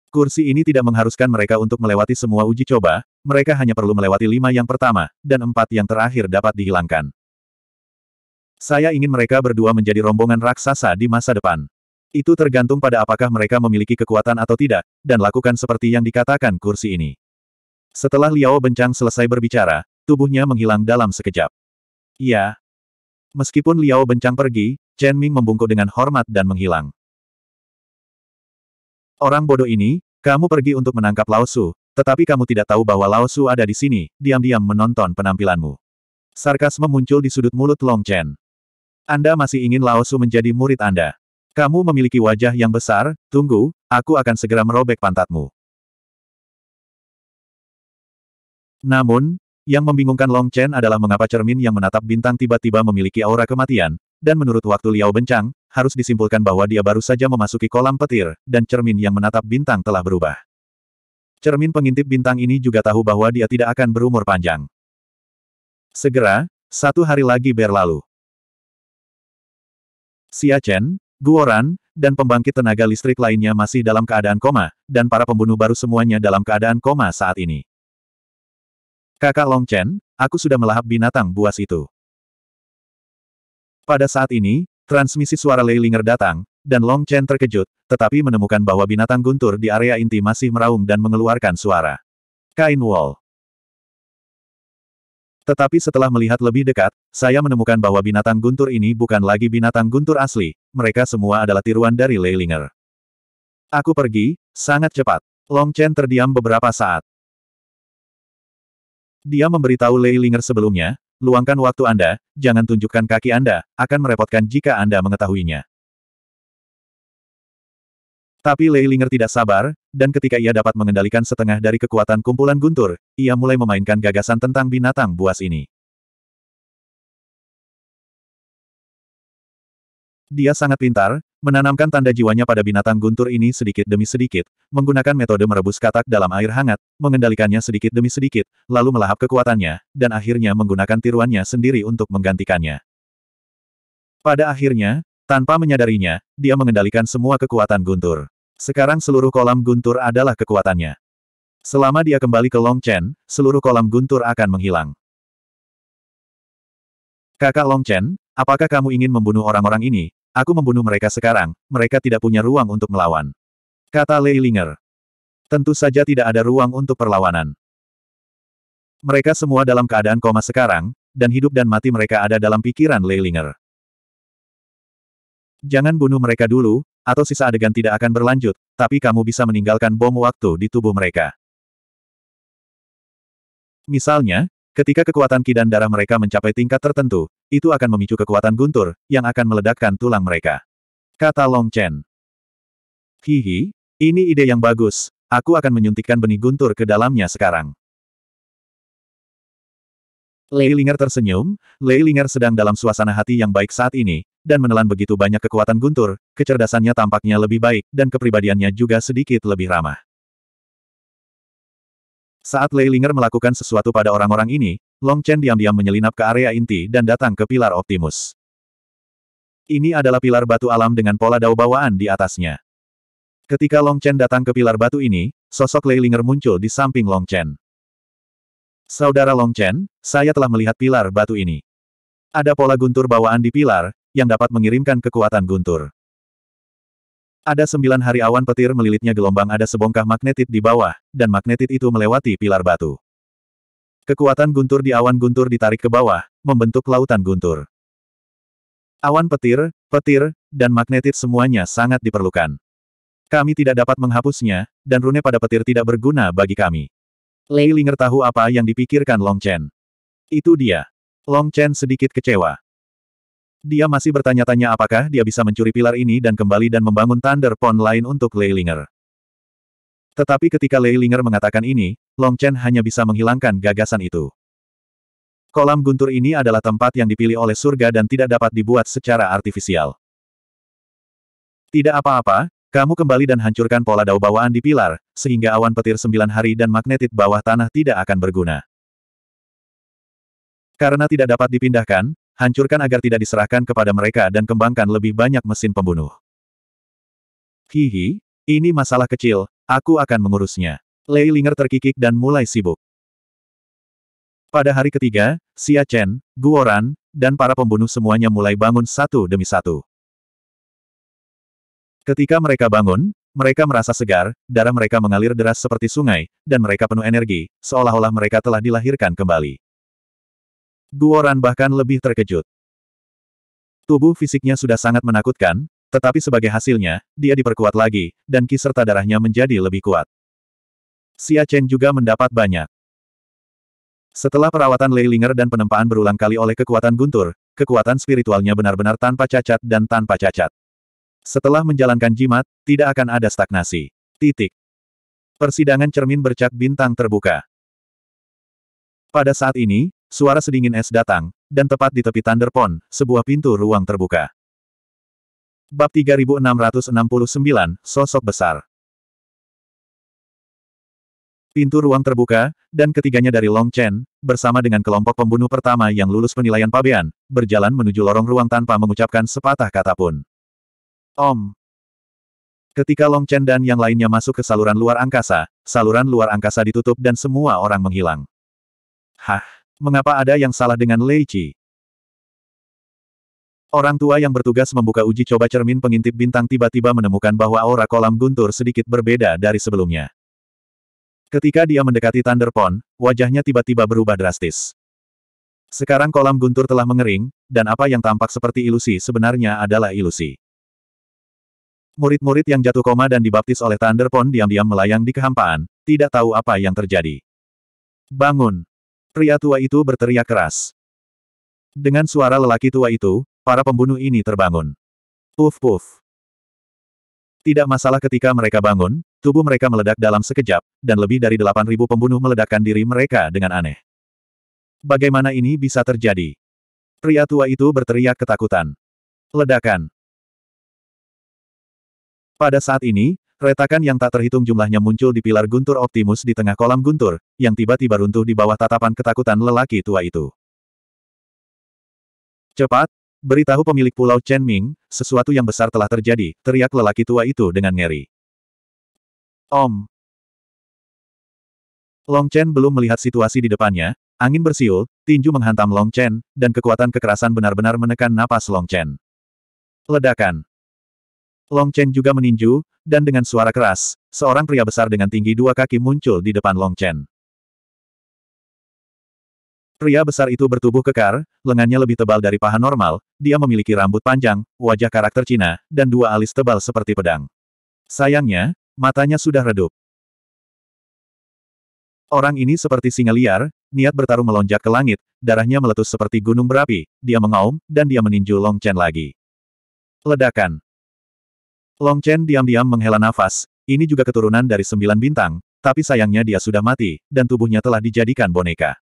Kursi ini tidak mengharuskan mereka untuk melewati semua uji coba, mereka hanya perlu melewati lima yang pertama, dan empat yang terakhir dapat dihilangkan. Saya ingin mereka berdua menjadi rombongan raksasa di masa depan. Itu tergantung pada apakah mereka memiliki kekuatan atau tidak, dan lakukan seperti yang dikatakan kursi ini. Setelah Liao Bencang selesai berbicara, tubuhnya menghilang dalam sekejap. Ya. Meskipun Liao Bencang pergi, Chen Ming membungkuk dengan hormat dan menghilang. Orang bodoh ini, kamu pergi untuk menangkap Lao Su, tetapi kamu tidak tahu bahwa Lao Su ada di sini, diam-diam menonton penampilanmu. Sarkasme muncul di sudut mulut Long Chen. Anda masih ingin Lao Su menjadi murid Anda. Kamu memiliki wajah yang besar, tunggu, aku akan segera merobek pantatmu. Namun, yang membingungkan Long Chen adalah mengapa cermin yang menatap bintang tiba-tiba memiliki aura kematian, dan menurut waktu Liao Bencang, harus disimpulkan bahwa dia baru saja memasuki kolam petir, dan cermin yang menatap bintang telah berubah. Cermin pengintip bintang ini juga tahu bahwa dia tidak akan berumur panjang. Segera, satu hari lagi berlalu. Xia Chen, Guoran, dan pembangkit tenaga listrik lainnya masih dalam keadaan koma, dan para pembunuh baru semuanya dalam keadaan koma saat ini. Kakak Long Chen, aku sudah melahap binatang buas itu. Pada saat ini, transmisi suara Leilinger datang, dan Long Chen terkejut, tetapi menemukan bahwa binatang guntur di area inti masih meraung dan mengeluarkan suara. Kain Wall tetapi setelah melihat lebih dekat, saya menemukan bahwa binatang guntur ini bukan lagi binatang guntur asli, mereka semua adalah tiruan dari Leilinger. Aku pergi, sangat cepat. Long Chen terdiam beberapa saat. Dia memberitahu Leilinger sebelumnya, luangkan waktu Anda, jangan tunjukkan kaki Anda, akan merepotkan jika Anda mengetahuinya. Tapi Leilinger tidak sabar, dan ketika ia dapat mengendalikan setengah dari kekuatan kumpulan guntur, ia mulai memainkan gagasan tentang binatang buas ini. Dia sangat pintar, menanamkan tanda jiwanya pada binatang guntur ini sedikit demi sedikit, menggunakan metode merebus katak dalam air hangat, mengendalikannya sedikit demi sedikit, lalu melahap kekuatannya, dan akhirnya menggunakan tiruannya sendiri untuk menggantikannya. Pada akhirnya, tanpa menyadarinya, dia mengendalikan semua kekuatan guntur. Sekarang seluruh kolam guntur adalah kekuatannya. Selama dia kembali ke Long Chen, seluruh kolam guntur akan menghilang. Kakak Long Chen, apakah kamu ingin membunuh orang-orang ini? Aku membunuh mereka sekarang, mereka tidak punya ruang untuk melawan. Kata Lei Linger. Tentu saja tidak ada ruang untuk perlawanan. Mereka semua dalam keadaan koma sekarang, dan hidup dan mati mereka ada dalam pikiran Lei Linger. Jangan bunuh mereka dulu, atau sisa adegan tidak akan berlanjut, tapi kamu bisa meninggalkan bom waktu di tubuh mereka. Misalnya, ketika kekuatan ki dan darah mereka mencapai tingkat tertentu, itu akan memicu kekuatan guntur, yang akan meledakkan tulang mereka. Kata Long Chen. Hihi, ini ide yang bagus, aku akan menyuntikkan benih guntur ke dalamnya sekarang. Lei Linger tersenyum, Lei Linger sedang dalam suasana hati yang baik saat ini, dan menelan begitu banyak kekuatan guntur, kecerdasannya tampaknya lebih baik, dan kepribadiannya juga sedikit lebih ramah. Saat Leilinger melakukan sesuatu pada orang-orang ini, Long Chen diam-diam menyelinap ke area inti dan datang ke pilar Optimus. Ini adalah pilar batu alam dengan pola dao bawaan di atasnya. Ketika Long Chen datang ke pilar batu ini, sosok Leilinger muncul di samping Long Chen. Saudara Long Chen, saya telah melihat pilar batu ini. Ada pola guntur bawaan di pilar, yang dapat mengirimkan kekuatan guntur. Ada sembilan hari awan petir melilitnya gelombang ada sebongkah magnetit di bawah, dan magnetit itu melewati pilar batu. Kekuatan guntur di awan guntur ditarik ke bawah, membentuk lautan guntur. Awan petir, petir, dan magnetit semuanya sangat diperlukan. Kami tidak dapat menghapusnya, dan rune pada petir tidak berguna bagi kami. Lei Linger tahu apa yang dipikirkan Long Chen. Itu dia. Long Chen sedikit kecewa. Dia masih bertanya-tanya apakah dia bisa mencuri pilar ini dan kembali dan membangun Thunder Pond lain untuk Leilinger. Tetapi ketika Leilinger mengatakan ini, Long Chen hanya bisa menghilangkan gagasan itu. Kolam guntur ini adalah tempat yang dipilih oleh surga dan tidak dapat dibuat secara artifisial. Tidak apa-apa, kamu kembali dan hancurkan pola dao bawaan di pilar, sehingga awan petir sembilan hari dan magnetit bawah tanah tidak akan berguna. Karena tidak dapat dipindahkan, hancurkan agar tidak diserahkan kepada mereka dan kembangkan lebih banyak mesin pembunuh. Hihi, ini masalah kecil, aku akan mengurusnya. Lei Linger terkikik dan mulai sibuk. Pada hari ketiga, Xia Chen, Guoran, dan para pembunuh semuanya mulai bangun satu demi satu. Ketika mereka bangun, mereka merasa segar, darah mereka mengalir deras seperti sungai, dan mereka penuh energi, seolah-olah mereka telah dilahirkan kembali. Guoran bahkan lebih terkejut. Tubuh fisiknya sudah sangat menakutkan, tetapi sebagai hasilnya, dia diperkuat lagi, dan ki serta darahnya menjadi lebih kuat. Xia Chen juga mendapat banyak. Setelah perawatan Leilinger dan penempaan berulang kali oleh kekuatan guntur, kekuatan spiritualnya benar-benar tanpa cacat dan tanpa cacat. Setelah menjalankan jimat, tidak akan ada stagnasi. Titik. Persidangan cermin bercak bintang terbuka. Pada saat ini, suara sedingin es datang, dan tepat di tepi Thunder Pond, sebuah pintu ruang terbuka. Bab 3669, Sosok Besar Pintu ruang terbuka, dan ketiganya dari Long Chen, bersama dengan kelompok pembunuh pertama yang lulus penilaian pabean, berjalan menuju lorong ruang tanpa mengucapkan sepatah kata pun. Om. Ketika Long Chen dan yang lainnya masuk ke saluran luar angkasa, saluran luar angkasa ditutup dan semua orang menghilang. Hah? Mengapa ada yang salah dengan Lei Qi? Orang tua yang bertugas membuka uji coba cermin pengintip bintang tiba-tiba menemukan bahwa aura kolam guntur sedikit berbeda dari sebelumnya. Ketika dia mendekati Thunder Pond, wajahnya tiba-tiba berubah drastis. Sekarang kolam guntur telah mengering, dan apa yang tampak seperti ilusi sebenarnya adalah ilusi. Murid-murid yang jatuh koma dan dibaptis oleh Thunder Pond diam-diam melayang di kehampaan, tidak tahu apa yang terjadi. Bangun! Pria tua itu berteriak keras. Dengan suara lelaki tua itu, para pembunuh ini terbangun. Puf puf. Tidak masalah ketika mereka bangun, tubuh mereka meledak dalam sekejap, dan lebih dari 8.000 pembunuh meledakkan diri mereka dengan aneh. Bagaimana ini bisa terjadi? Pria tua itu berteriak ketakutan. Ledakan. Pada saat ini, Retakan yang tak terhitung jumlahnya muncul di pilar guntur Optimus di tengah kolam guntur, yang tiba-tiba runtuh di bawah tatapan ketakutan lelaki tua itu. Cepat, beritahu pemilik pulau Chen Ming, sesuatu yang besar telah terjadi, teriak lelaki tua itu dengan ngeri. Om. Long Chen belum melihat situasi di depannya, angin bersiul, tinju menghantam Long Chen, dan kekuatan kekerasan benar-benar menekan napas Long Chen. Ledakan. Long Chen juga meninju, dan dengan suara keras, seorang pria besar dengan tinggi dua kaki muncul di depan Long Chen. Pria besar itu bertubuh kekar, lengannya lebih tebal dari paha normal, dia memiliki rambut panjang, wajah karakter Cina, dan dua alis tebal seperti pedang. Sayangnya, matanya sudah redup. Orang ini seperti singa liar, niat bertarung melonjak ke langit, darahnya meletus seperti gunung berapi, dia mengaum, dan dia meninju Long Chen lagi. Ledakan. Long Chen diam-diam menghela nafas, ini juga keturunan dari sembilan bintang, tapi sayangnya dia sudah mati, dan tubuhnya telah dijadikan boneka.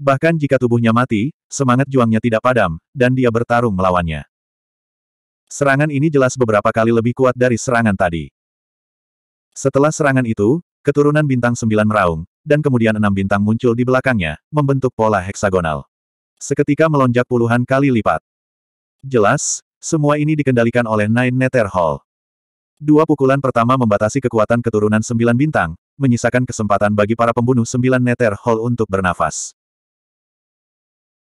Bahkan jika tubuhnya mati, semangat juangnya tidak padam, dan dia bertarung melawannya. Serangan ini jelas beberapa kali lebih kuat dari serangan tadi. Setelah serangan itu, keturunan bintang sembilan meraung, dan kemudian enam bintang muncul di belakangnya, membentuk pola heksagonal. Seketika melonjak puluhan kali lipat. Jelas, semua ini dikendalikan oleh Nine Nether Hall. Dua pukulan pertama membatasi kekuatan keturunan sembilan bintang, menyisakan kesempatan bagi para pembunuh sembilan neter hall untuk bernafas.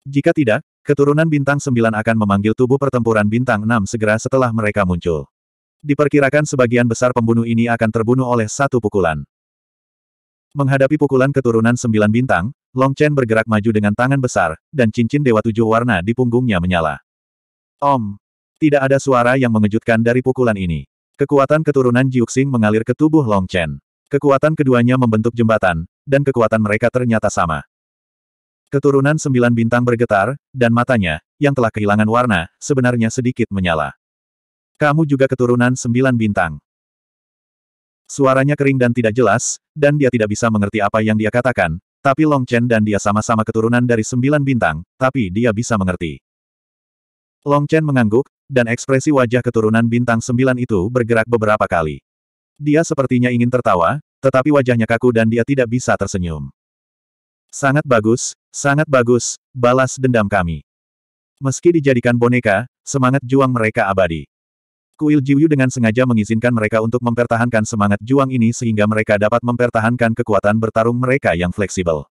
Jika tidak, keturunan bintang sembilan akan memanggil tubuh pertempuran bintang enam segera setelah mereka muncul. Diperkirakan sebagian besar pembunuh ini akan terbunuh oleh satu pukulan. Menghadapi pukulan keturunan sembilan bintang, Long Chen bergerak maju dengan tangan besar, dan cincin Dewa Tujuh Warna di punggungnya menyala. Om! Tidak ada suara yang mengejutkan dari pukulan ini. Kekuatan keturunan Jiuxing mengalir ke tubuh Long Chen. Kekuatan keduanya membentuk jembatan, dan kekuatan mereka ternyata sama. Keturunan sembilan bintang bergetar, dan matanya, yang telah kehilangan warna, sebenarnya sedikit menyala. Kamu juga keturunan sembilan bintang. Suaranya kering dan tidak jelas, dan dia tidak bisa mengerti apa yang dia katakan, tapi Long Chen dan dia sama-sama keturunan dari sembilan bintang, tapi dia bisa mengerti. Long Chen mengangguk, dan ekspresi wajah keturunan bintang sembilan itu bergerak beberapa kali. Dia sepertinya ingin tertawa, tetapi wajahnya kaku dan dia tidak bisa tersenyum. Sangat bagus, sangat bagus, balas dendam kami. Meski dijadikan boneka, semangat juang mereka abadi. Kuil Jiuyu dengan sengaja mengizinkan mereka untuk mempertahankan semangat juang ini sehingga mereka dapat mempertahankan kekuatan bertarung mereka yang fleksibel.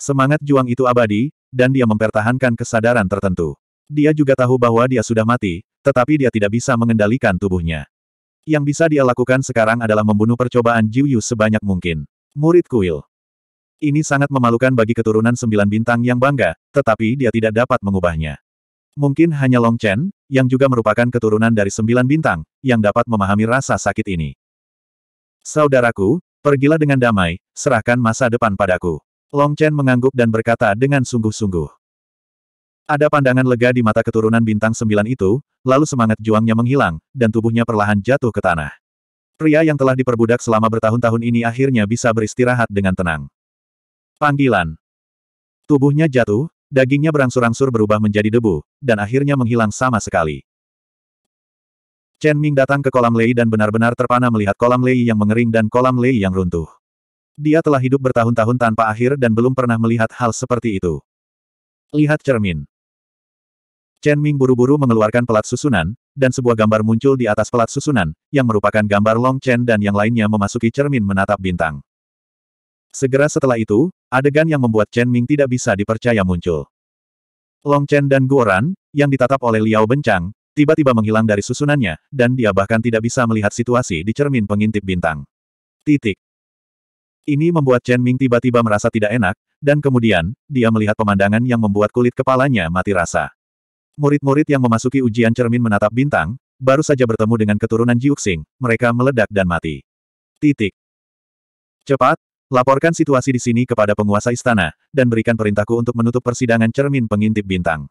Semangat juang itu abadi, dan dia mempertahankan kesadaran tertentu. Dia juga tahu bahwa dia sudah mati, tetapi dia tidak bisa mengendalikan tubuhnya. Yang bisa dia lakukan sekarang adalah membunuh percobaan Jiu Yu sebanyak mungkin. Murid kuil. Ini sangat memalukan bagi keturunan sembilan bintang yang bangga, tetapi dia tidak dapat mengubahnya. Mungkin hanya Long Chen, yang juga merupakan keturunan dari sembilan bintang, yang dapat memahami rasa sakit ini. Saudaraku, pergilah dengan damai, serahkan masa depan padaku. Long Chen mengangguk dan berkata dengan sungguh-sungguh. Ada pandangan lega di mata keturunan bintang sembilan itu, lalu semangat juangnya menghilang, dan tubuhnya perlahan jatuh ke tanah. Pria yang telah diperbudak selama bertahun-tahun ini akhirnya bisa beristirahat dengan tenang. Panggilan. Tubuhnya jatuh, dagingnya berangsur-angsur berubah menjadi debu, dan akhirnya menghilang sama sekali. Chen Ming datang ke kolam lei dan benar-benar terpana melihat kolam lei yang mengering dan kolam lei yang runtuh. Dia telah hidup bertahun-tahun tanpa akhir dan belum pernah melihat hal seperti itu. Lihat cermin. Chen Ming buru-buru mengeluarkan pelat susunan, dan sebuah gambar muncul di atas pelat susunan, yang merupakan gambar Long Chen dan yang lainnya memasuki cermin menatap bintang. Segera setelah itu, adegan yang membuat Chen Ming tidak bisa dipercaya muncul. Long Chen dan Guoran, yang ditatap oleh Liao Bencang, tiba-tiba menghilang dari susunannya, dan dia bahkan tidak bisa melihat situasi di cermin pengintip bintang. Titik. Ini membuat Chen Ming tiba-tiba merasa tidak enak, dan kemudian, dia melihat pemandangan yang membuat kulit kepalanya mati rasa. Murid-murid yang memasuki ujian cermin menatap bintang, baru saja bertemu dengan keturunan Jiuxing, mereka meledak dan mati. Titik. Cepat, laporkan situasi di sini kepada penguasa istana, dan berikan perintahku untuk menutup persidangan cermin pengintip bintang.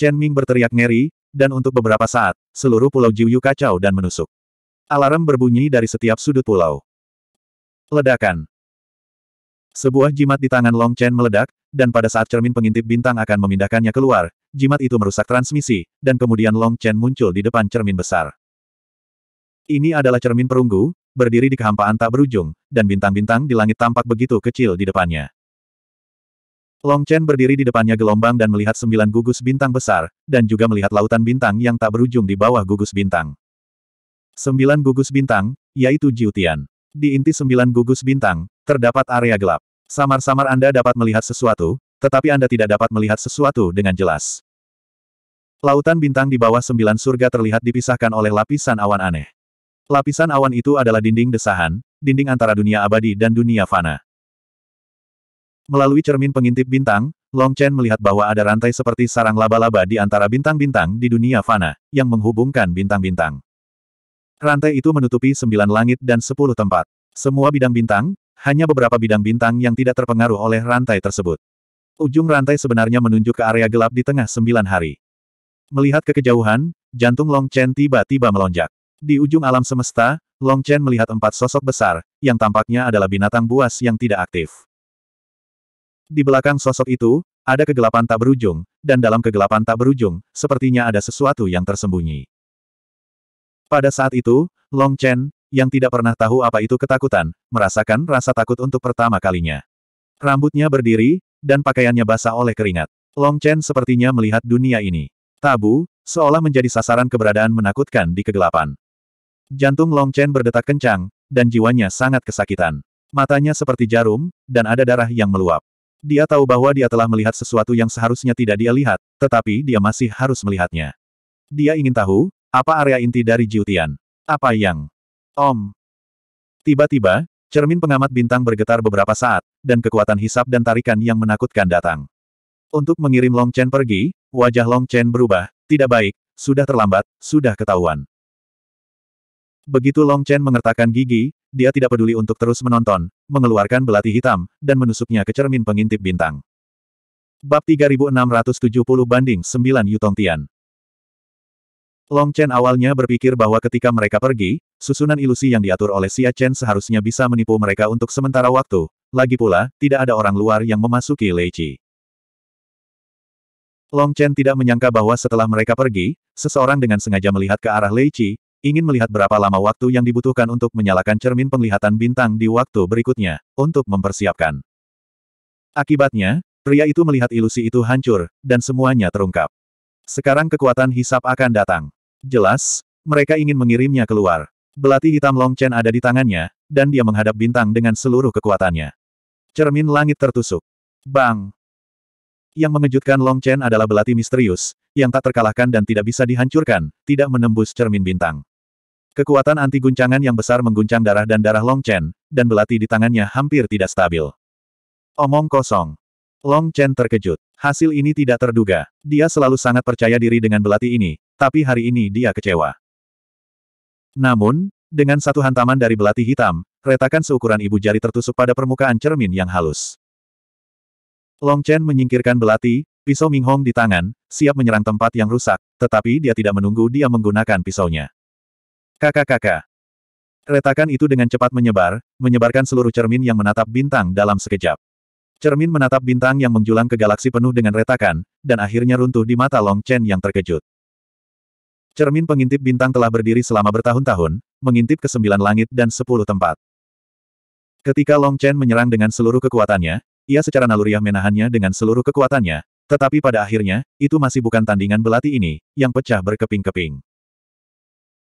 Chen Ming berteriak ngeri, dan untuk beberapa saat, seluruh pulau Jiuyu kacau dan menusuk. Alarm berbunyi dari setiap sudut pulau. Ledakan. Sebuah jimat di tangan Long Chen meledak, dan pada saat cermin pengintip bintang akan memindahkannya keluar, jimat itu merusak transmisi, dan kemudian Long Chen muncul di depan cermin besar. Ini adalah cermin perunggu, berdiri di kehampaan tak berujung, dan bintang-bintang di langit tampak begitu kecil di depannya. Long Chen berdiri di depannya gelombang dan melihat sembilan gugus bintang besar, dan juga melihat lautan bintang yang tak berujung di bawah gugus bintang. Sembilan gugus bintang, yaitu Jiutian. Di inti sembilan gugus bintang, terdapat area gelap. Samar-samar Anda dapat melihat sesuatu, tetapi Anda tidak dapat melihat sesuatu dengan jelas. Lautan bintang di bawah sembilan surga terlihat dipisahkan oleh lapisan awan aneh. Lapisan awan itu adalah dinding desahan, dinding antara dunia abadi dan dunia fana. Melalui cermin pengintip bintang, Long Chen melihat bahwa ada rantai seperti sarang laba-laba di antara bintang-bintang di dunia fana, yang menghubungkan bintang-bintang. Rantai itu menutupi sembilan langit dan sepuluh tempat. Semua bidang bintang, hanya beberapa bidang bintang yang tidak terpengaruh oleh rantai tersebut. Ujung rantai sebenarnya menunjuk ke area gelap di tengah sembilan hari. Melihat ke kejauhan, jantung Long Chen tiba-tiba melonjak. Di ujung alam semesta, Long Chen melihat empat sosok besar, yang tampaknya adalah binatang buas yang tidak aktif. Di belakang sosok itu, ada kegelapan tak berujung, dan dalam kegelapan tak berujung, sepertinya ada sesuatu yang tersembunyi. Pada saat itu, Long Chen, yang tidak pernah tahu apa itu ketakutan, merasakan rasa takut untuk pertama kalinya. Rambutnya berdiri, dan pakaiannya basah oleh keringat. Long Chen sepertinya melihat dunia ini. Tabu, seolah menjadi sasaran keberadaan menakutkan di kegelapan. Jantung Long Chen berdetak kencang, dan jiwanya sangat kesakitan. Matanya seperti jarum, dan ada darah yang meluap. Dia tahu bahwa dia telah melihat sesuatu yang seharusnya tidak dia lihat, tetapi dia masih harus melihatnya. Dia ingin tahu, apa area inti dari Jiutian. Apa yang... Om. Tiba-tiba, Cermin pengamat bintang bergetar beberapa saat, dan kekuatan hisap dan tarikan yang menakutkan datang. Untuk mengirim Long Chen pergi, wajah Long Chen berubah, tidak baik, sudah terlambat, sudah ketahuan. Begitu Long Chen mengertakkan gigi, dia tidak peduli untuk terus menonton, mengeluarkan belati hitam, dan menusuknya ke cermin pengintip bintang. Bab 3670 banding 9 Yutong Tian Long Chen awalnya berpikir bahwa ketika mereka pergi, susunan ilusi yang diatur oleh Xia Chen seharusnya bisa menipu mereka untuk sementara waktu, lagi pula, tidak ada orang luar yang memasuki Lei Qi. Long Chen tidak menyangka bahwa setelah mereka pergi, seseorang dengan sengaja melihat ke arah Lei Qi, ingin melihat berapa lama waktu yang dibutuhkan untuk menyalakan cermin penglihatan bintang di waktu berikutnya, untuk mempersiapkan. Akibatnya, pria itu melihat ilusi itu hancur, dan semuanya terungkap. Sekarang kekuatan hisap akan datang. Jelas, mereka ingin mengirimnya keluar. Belati hitam Long Chen ada di tangannya, dan dia menghadap bintang dengan seluruh kekuatannya. Cermin langit tertusuk. Bang! Yang mengejutkan Long Chen adalah belati misterius, yang tak terkalahkan dan tidak bisa dihancurkan, tidak menembus cermin bintang. Kekuatan anti guncangan yang besar mengguncang darah dan darah Long Chen, dan belati di tangannya hampir tidak stabil. Omong kosong. Long Chen terkejut. Hasil ini tidak terduga. Dia selalu sangat percaya diri dengan belati ini, tapi hari ini dia kecewa. Namun, dengan satu hantaman dari belati hitam, retakan seukuran ibu jari tertusuk pada permukaan cermin yang halus. Long Chen menyingkirkan belati, pisau Ming Hong di tangan, siap menyerang tempat yang rusak, tetapi dia tidak menunggu dia menggunakan pisaunya. Kakak-kakak. Retakan itu dengan cepat menyebar, menyebarkan seluruh cermin yang menatap bintang dalam sekejap. Cermin menatap bintang yang menjulang ke galaksi penuh dengan retakan, dan akhirnya runtuh di mata Long Chen yang terkejut. Cermin pengintip bintang telah berdiri selama bertahun-tahun, mengintip ke sembilan langit dan sepuluh tempat. Ketika Long Chen menyerang dengan seluruh kekuatannya, ia secara naluriah menahannya dengan seluruh kekuatannya, tetapi pada akhirnya, itu masih bukan tandingan belati ini, yang pecah berkeping-keping.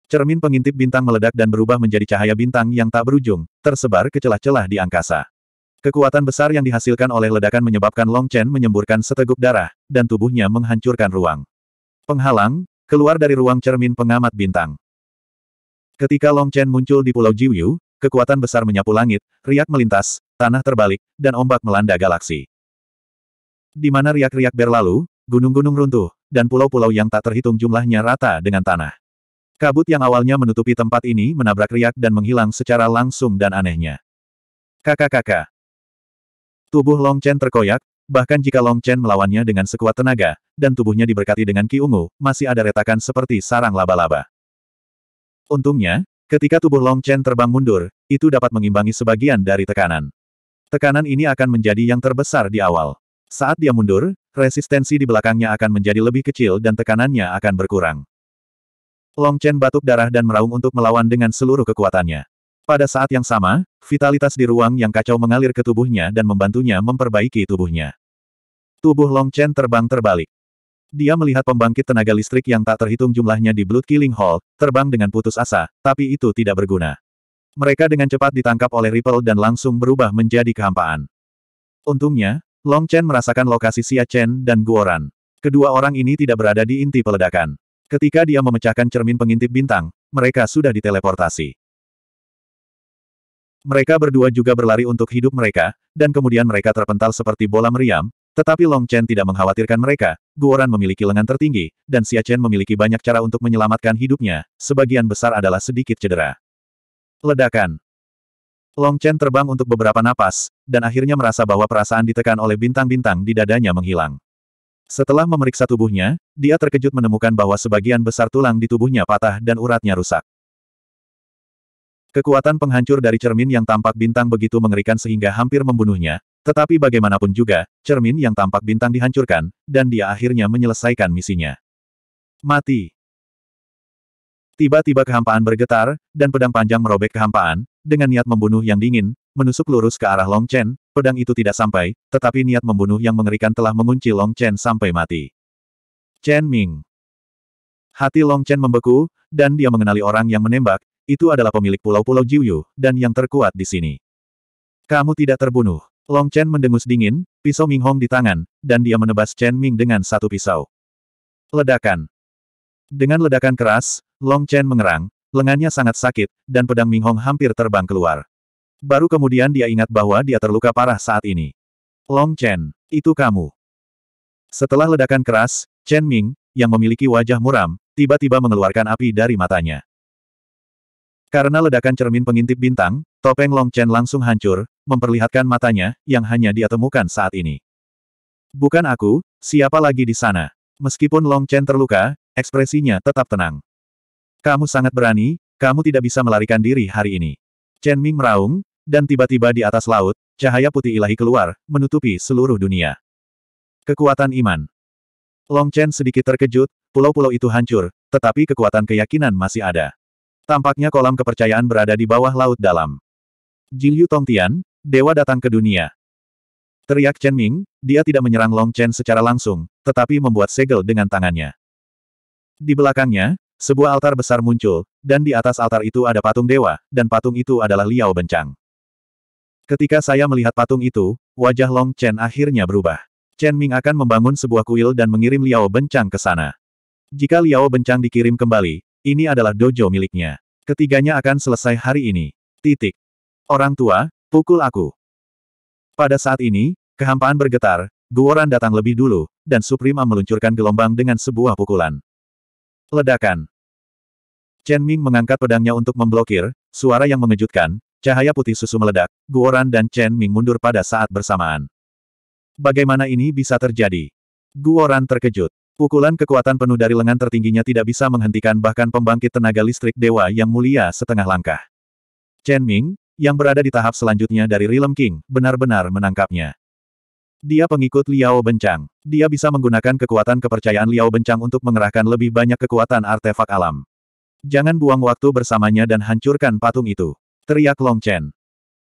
Cermin pengintip bintang meledak dan berubah menjadi cahaya bintang yang tak berujung, tersebar ke celah-celah di angkasa. Kekuatan besar yang dihasilkan oleh ledakan menyebabkan Long Chen menyemburkan seteguk darah, dan tubuhnya menghancurkan ruang. Penghalang, keluar dari ruang cermin pengamat bintang. Ketika Long Chen muncul di Pulau Jiuyu, kekuatan besar menyapu langit, riak melintas, tanah terbalik, dan ombak melanda galaksi. Di mana riak-riak berlalu, gunung-gunung runtuh, dan pulau-pulau yang tak terhitung jumlahnya rata dengan tanah. Kabut yang awalnya menutupi tempat ini menabrak riak dan menghilang secara langsung dan anehnya. Kakak-kakak, Tubuh Long Chen terkoyak, bahkan jika Long Chen melawannya dengan sekuat tenaga, dan tubuhnya diberkati dengan ki ungu, masih ada retakan seperti sarang laba-laba. Untungnya, ketika tubuh Long Chen terbang mundur, itu dapat mengimbangi sebagian dari tekanan. Tekanan ini akan menjadi yang terbesar di awal. Saat dia mundur, resistensi di belakangnya akan menjadi lebih kecil dan tekanannya akan berkurang. Long Chen batuk darah dan meraung untuk melawan dengan seluruh kekuatannya. Pada saat yang sama, vitalitas di ruang yang kacau mengalir ke tubuhnya dan membantunya memperbaiki tubuhnya. Tubuh Long Chen terbang terbalik. Dia melihat pembangkit tenaga listrik yang tak terhitung jumlahnya di Blood Killing Hall, terbang dengan putus asa, tapi itu tidak berguna. Mereka dengan cepat ditangkap oleh Ripple dan langsung berubah menjadi kehampaan. Untungnya, Long Chen merasakan lokasi Xia Chen dan Guoran. Kedua orang ini tidak berada di inti peledakan. Ketika dia memecahkan cermin pengintip bintang, mereka sudah diteleportasi. Mereka berdua juga berlari untuk hidup mereka, dan kemudian mereka terpental seperti bola meriam, tetapi Long Chen tidak mengkhawatirkan mereka, Guoran memiliki lengan tertinggi, dan Xia Chen memiliki banyak cara untuk menyelamatkan hidupnya, sebagian besar adalah sedikit cedera. Ledakan Long Chen terbang untuk beberapa napas, dan akhirnya merasa bahwa perasaan ditekan oleh bintang-bintang di dadanya menghilang. Setelah memeriksa tubuhnya, dia terkejut menemukan bahwa sebagian besar tulang di tubuhnya patah dan uratnya rusak. Kekuatan penghancur dari cermin yang tampak bintang begitu mengerikan sehingga hampir membunuhnya, tetapi bagaimanapun juga, cermin yang tampak bintang dihancurkan, dan dia akhirnya menyelesaikan misinya. Mati. Tiba-tiba kehampaan bergetar, dan pedang panjang merobek kehampaan, dengan niat membunuh yang dingin, menusuk lurus ke arah Long Chen, pedang itu tidak sampai, tetapi niat membunuh yang mengerikan telah mengunci Long Chen sampai mati. Chen Ming. Hati Long Chen membeku, dan dia mengenali orang yang menembak, itu adalah pemilik pulau-pulau Jiuyu, dan yang terkuat di sini. Kamu tidak terbunuh. Long Chen mendengus dingin, pisau Ming Hong di tangan, dan dia menebas Chen Ming dengan satu pisau. Ledakan. Dengan ledakan keras, Long Chen mengerang, lengannya sangat sakit, dan pedang Ming Hong hampir terbang keluar. Baru kemudian dia ingat bahwa dia terluka parah saat ini. Long Chen, itu kamu. Setelah ledakan keras, Chen Ming, yang memiliki wajah muram, tiba-tiba mengeluarkan api dari matanya. Karena ledakan cermin pengintip bintang, topeng Long Chen langsung hancur, memperlihatkan matanya, yang hanya dia temukan saat ini. Bukan aku, siapa lagi di sana? Meskipun Long Chen terluka, ekspresinya tetap tenang. Kamu sangat berani, kamu tidak bisa melarikan diri hari ini. Chen Ming meraung, dan tiba-tiba di atas laut, cahaya putih ilahi keluar, menutupi seluruh dunia. Kekuatan iman. Long Chen sedikit terkejut, pulau-pulau itu hancur, tetapi kekuatan keyakinan masih ada. Tampaknya kolam kepercayaan berada di bawah laut dalam. Tong Tongtian, dewa datang ke dunia. Teriak Chen Ming, dia tidak menyerang Long Chen secara langsung, tetapi membuat segel dengan tangannya. Di belakangnya, sebuah altar besar muncul, dan di atas altar itu ada patung dewa, dan patung itu adalah Liao Bencang. Ketika saya melihat patung itu, wajah Long Chen akhirnya berubah. Chen Ming akan membangun sebuah kuil dan mengirim Liao Bencang ke sana. Jika Liao Bencang dikirim kembali, ini adalah dojo miliknya. Ketiganya akan selesai hari ini. Titik. Orang tua, pukul aku. Pada saat ini, kehampaan bergetar, Guoran datang lebih dulu, dan Suprema meluncurkan gelombang dengan sebuah pukulan. Ledakan. Chen Ming mengangkat pedangnya untuk memblokir, suara yang mengejutkan, cahaya putih susu meledak, Guoran dan Chen Ming mundur pada saat bersamaan. Bagaimana ini bisa terjadi? Guoran terkejut. Pukulan kekuatan penuh dari lengan tertingginya tidak bisa menghentikan bahkan pembangkit tenaga listrik dewa yang mulia setengah langkah. Chen Ming, yang berada di tahap selanjutnya dari Realm King, benar-benar menangkapnya. Dia pengikut Liao Bencang. Dia bisa menggunakan kekuatan kepercayaan Liao Bencang untuk mengerahkan lebih banyak kekuatan artefak alam. Jangan buang waktu bersamanya dan hancurkan patung itu. Teriak Long Chen.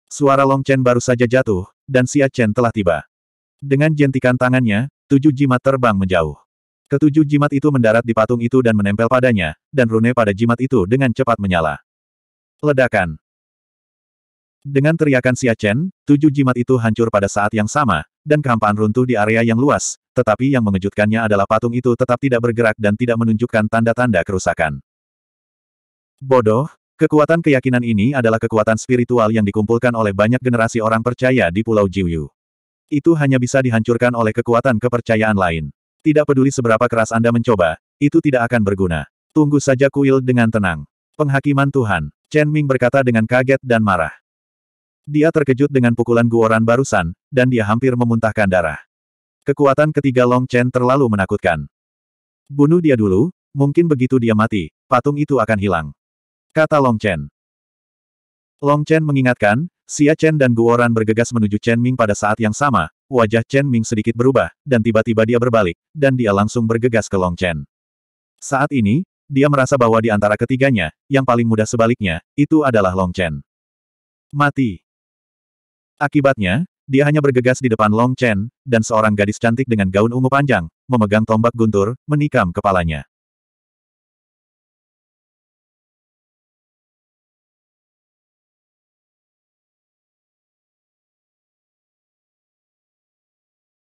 Suara Long Chen baru saja jatuh, dan Xia Chen telah tiba. Dengan jentikan tangannya, tujuh jimat terbang menjauh. Ketujuh jimat itu mendarat di patung itu dan menempel padanya, dan rune pada jimat itu dengan cepat menyala. Ledakan. Dengan teriakan Siachen, tujuh jimat itu hancur pada saat yang sama, dan kehampaan runtuh di area yang luas, tetapi yang mengejutkannya adalah patung itu tetap tidak bergerak dan tidak menunjukkan tanda-tanda kerusakan. Bodoh, Kekuatan keyakinan ini adalah kekuatan spiritual yang dikumpulkan oleh banyak generasi orang percaya di Pulau Jiuyu. Itu hanya bisa dihancurkan oleh kekuatan kepercayaan lain. Tidak peduli seberapa keras Anda mencoba, itu tidak akan berguna. Tunggu saja kuil dengan tenang. Penghakiman Tuhan, Chen Ming berkata dengan kaget dan marah. Dia terkejut dengan pukulan guoran barusan, dan dia hampir memuntahkan darah. Kekuatan ketiga Long Chen terlalu menakutkan. Bunuh dia dulu, mungkin begitu dia mati, patung itu akan hilang. Kata Long Chen. Long Chen mengingatkan, Xia Chen dan Guoran bergegas menuju Chen Ming pada saat yang sama, Wajah Chen Ming sedikit berubah, dan tiba-tiba dia berbalik, dan dia langsung bergegas ke Long Chen. Saat ini, dia merasa bahwa di antara ketiganya, yang paling mudah sebaliknya, itu adalah Long Chen. Mati. Akibatnya, dia hanya bergegas di depan Long Chen, dan seorang gadis cantik dengan gaun ungu panjang, memegang tombak guntur, menikam kepalanya.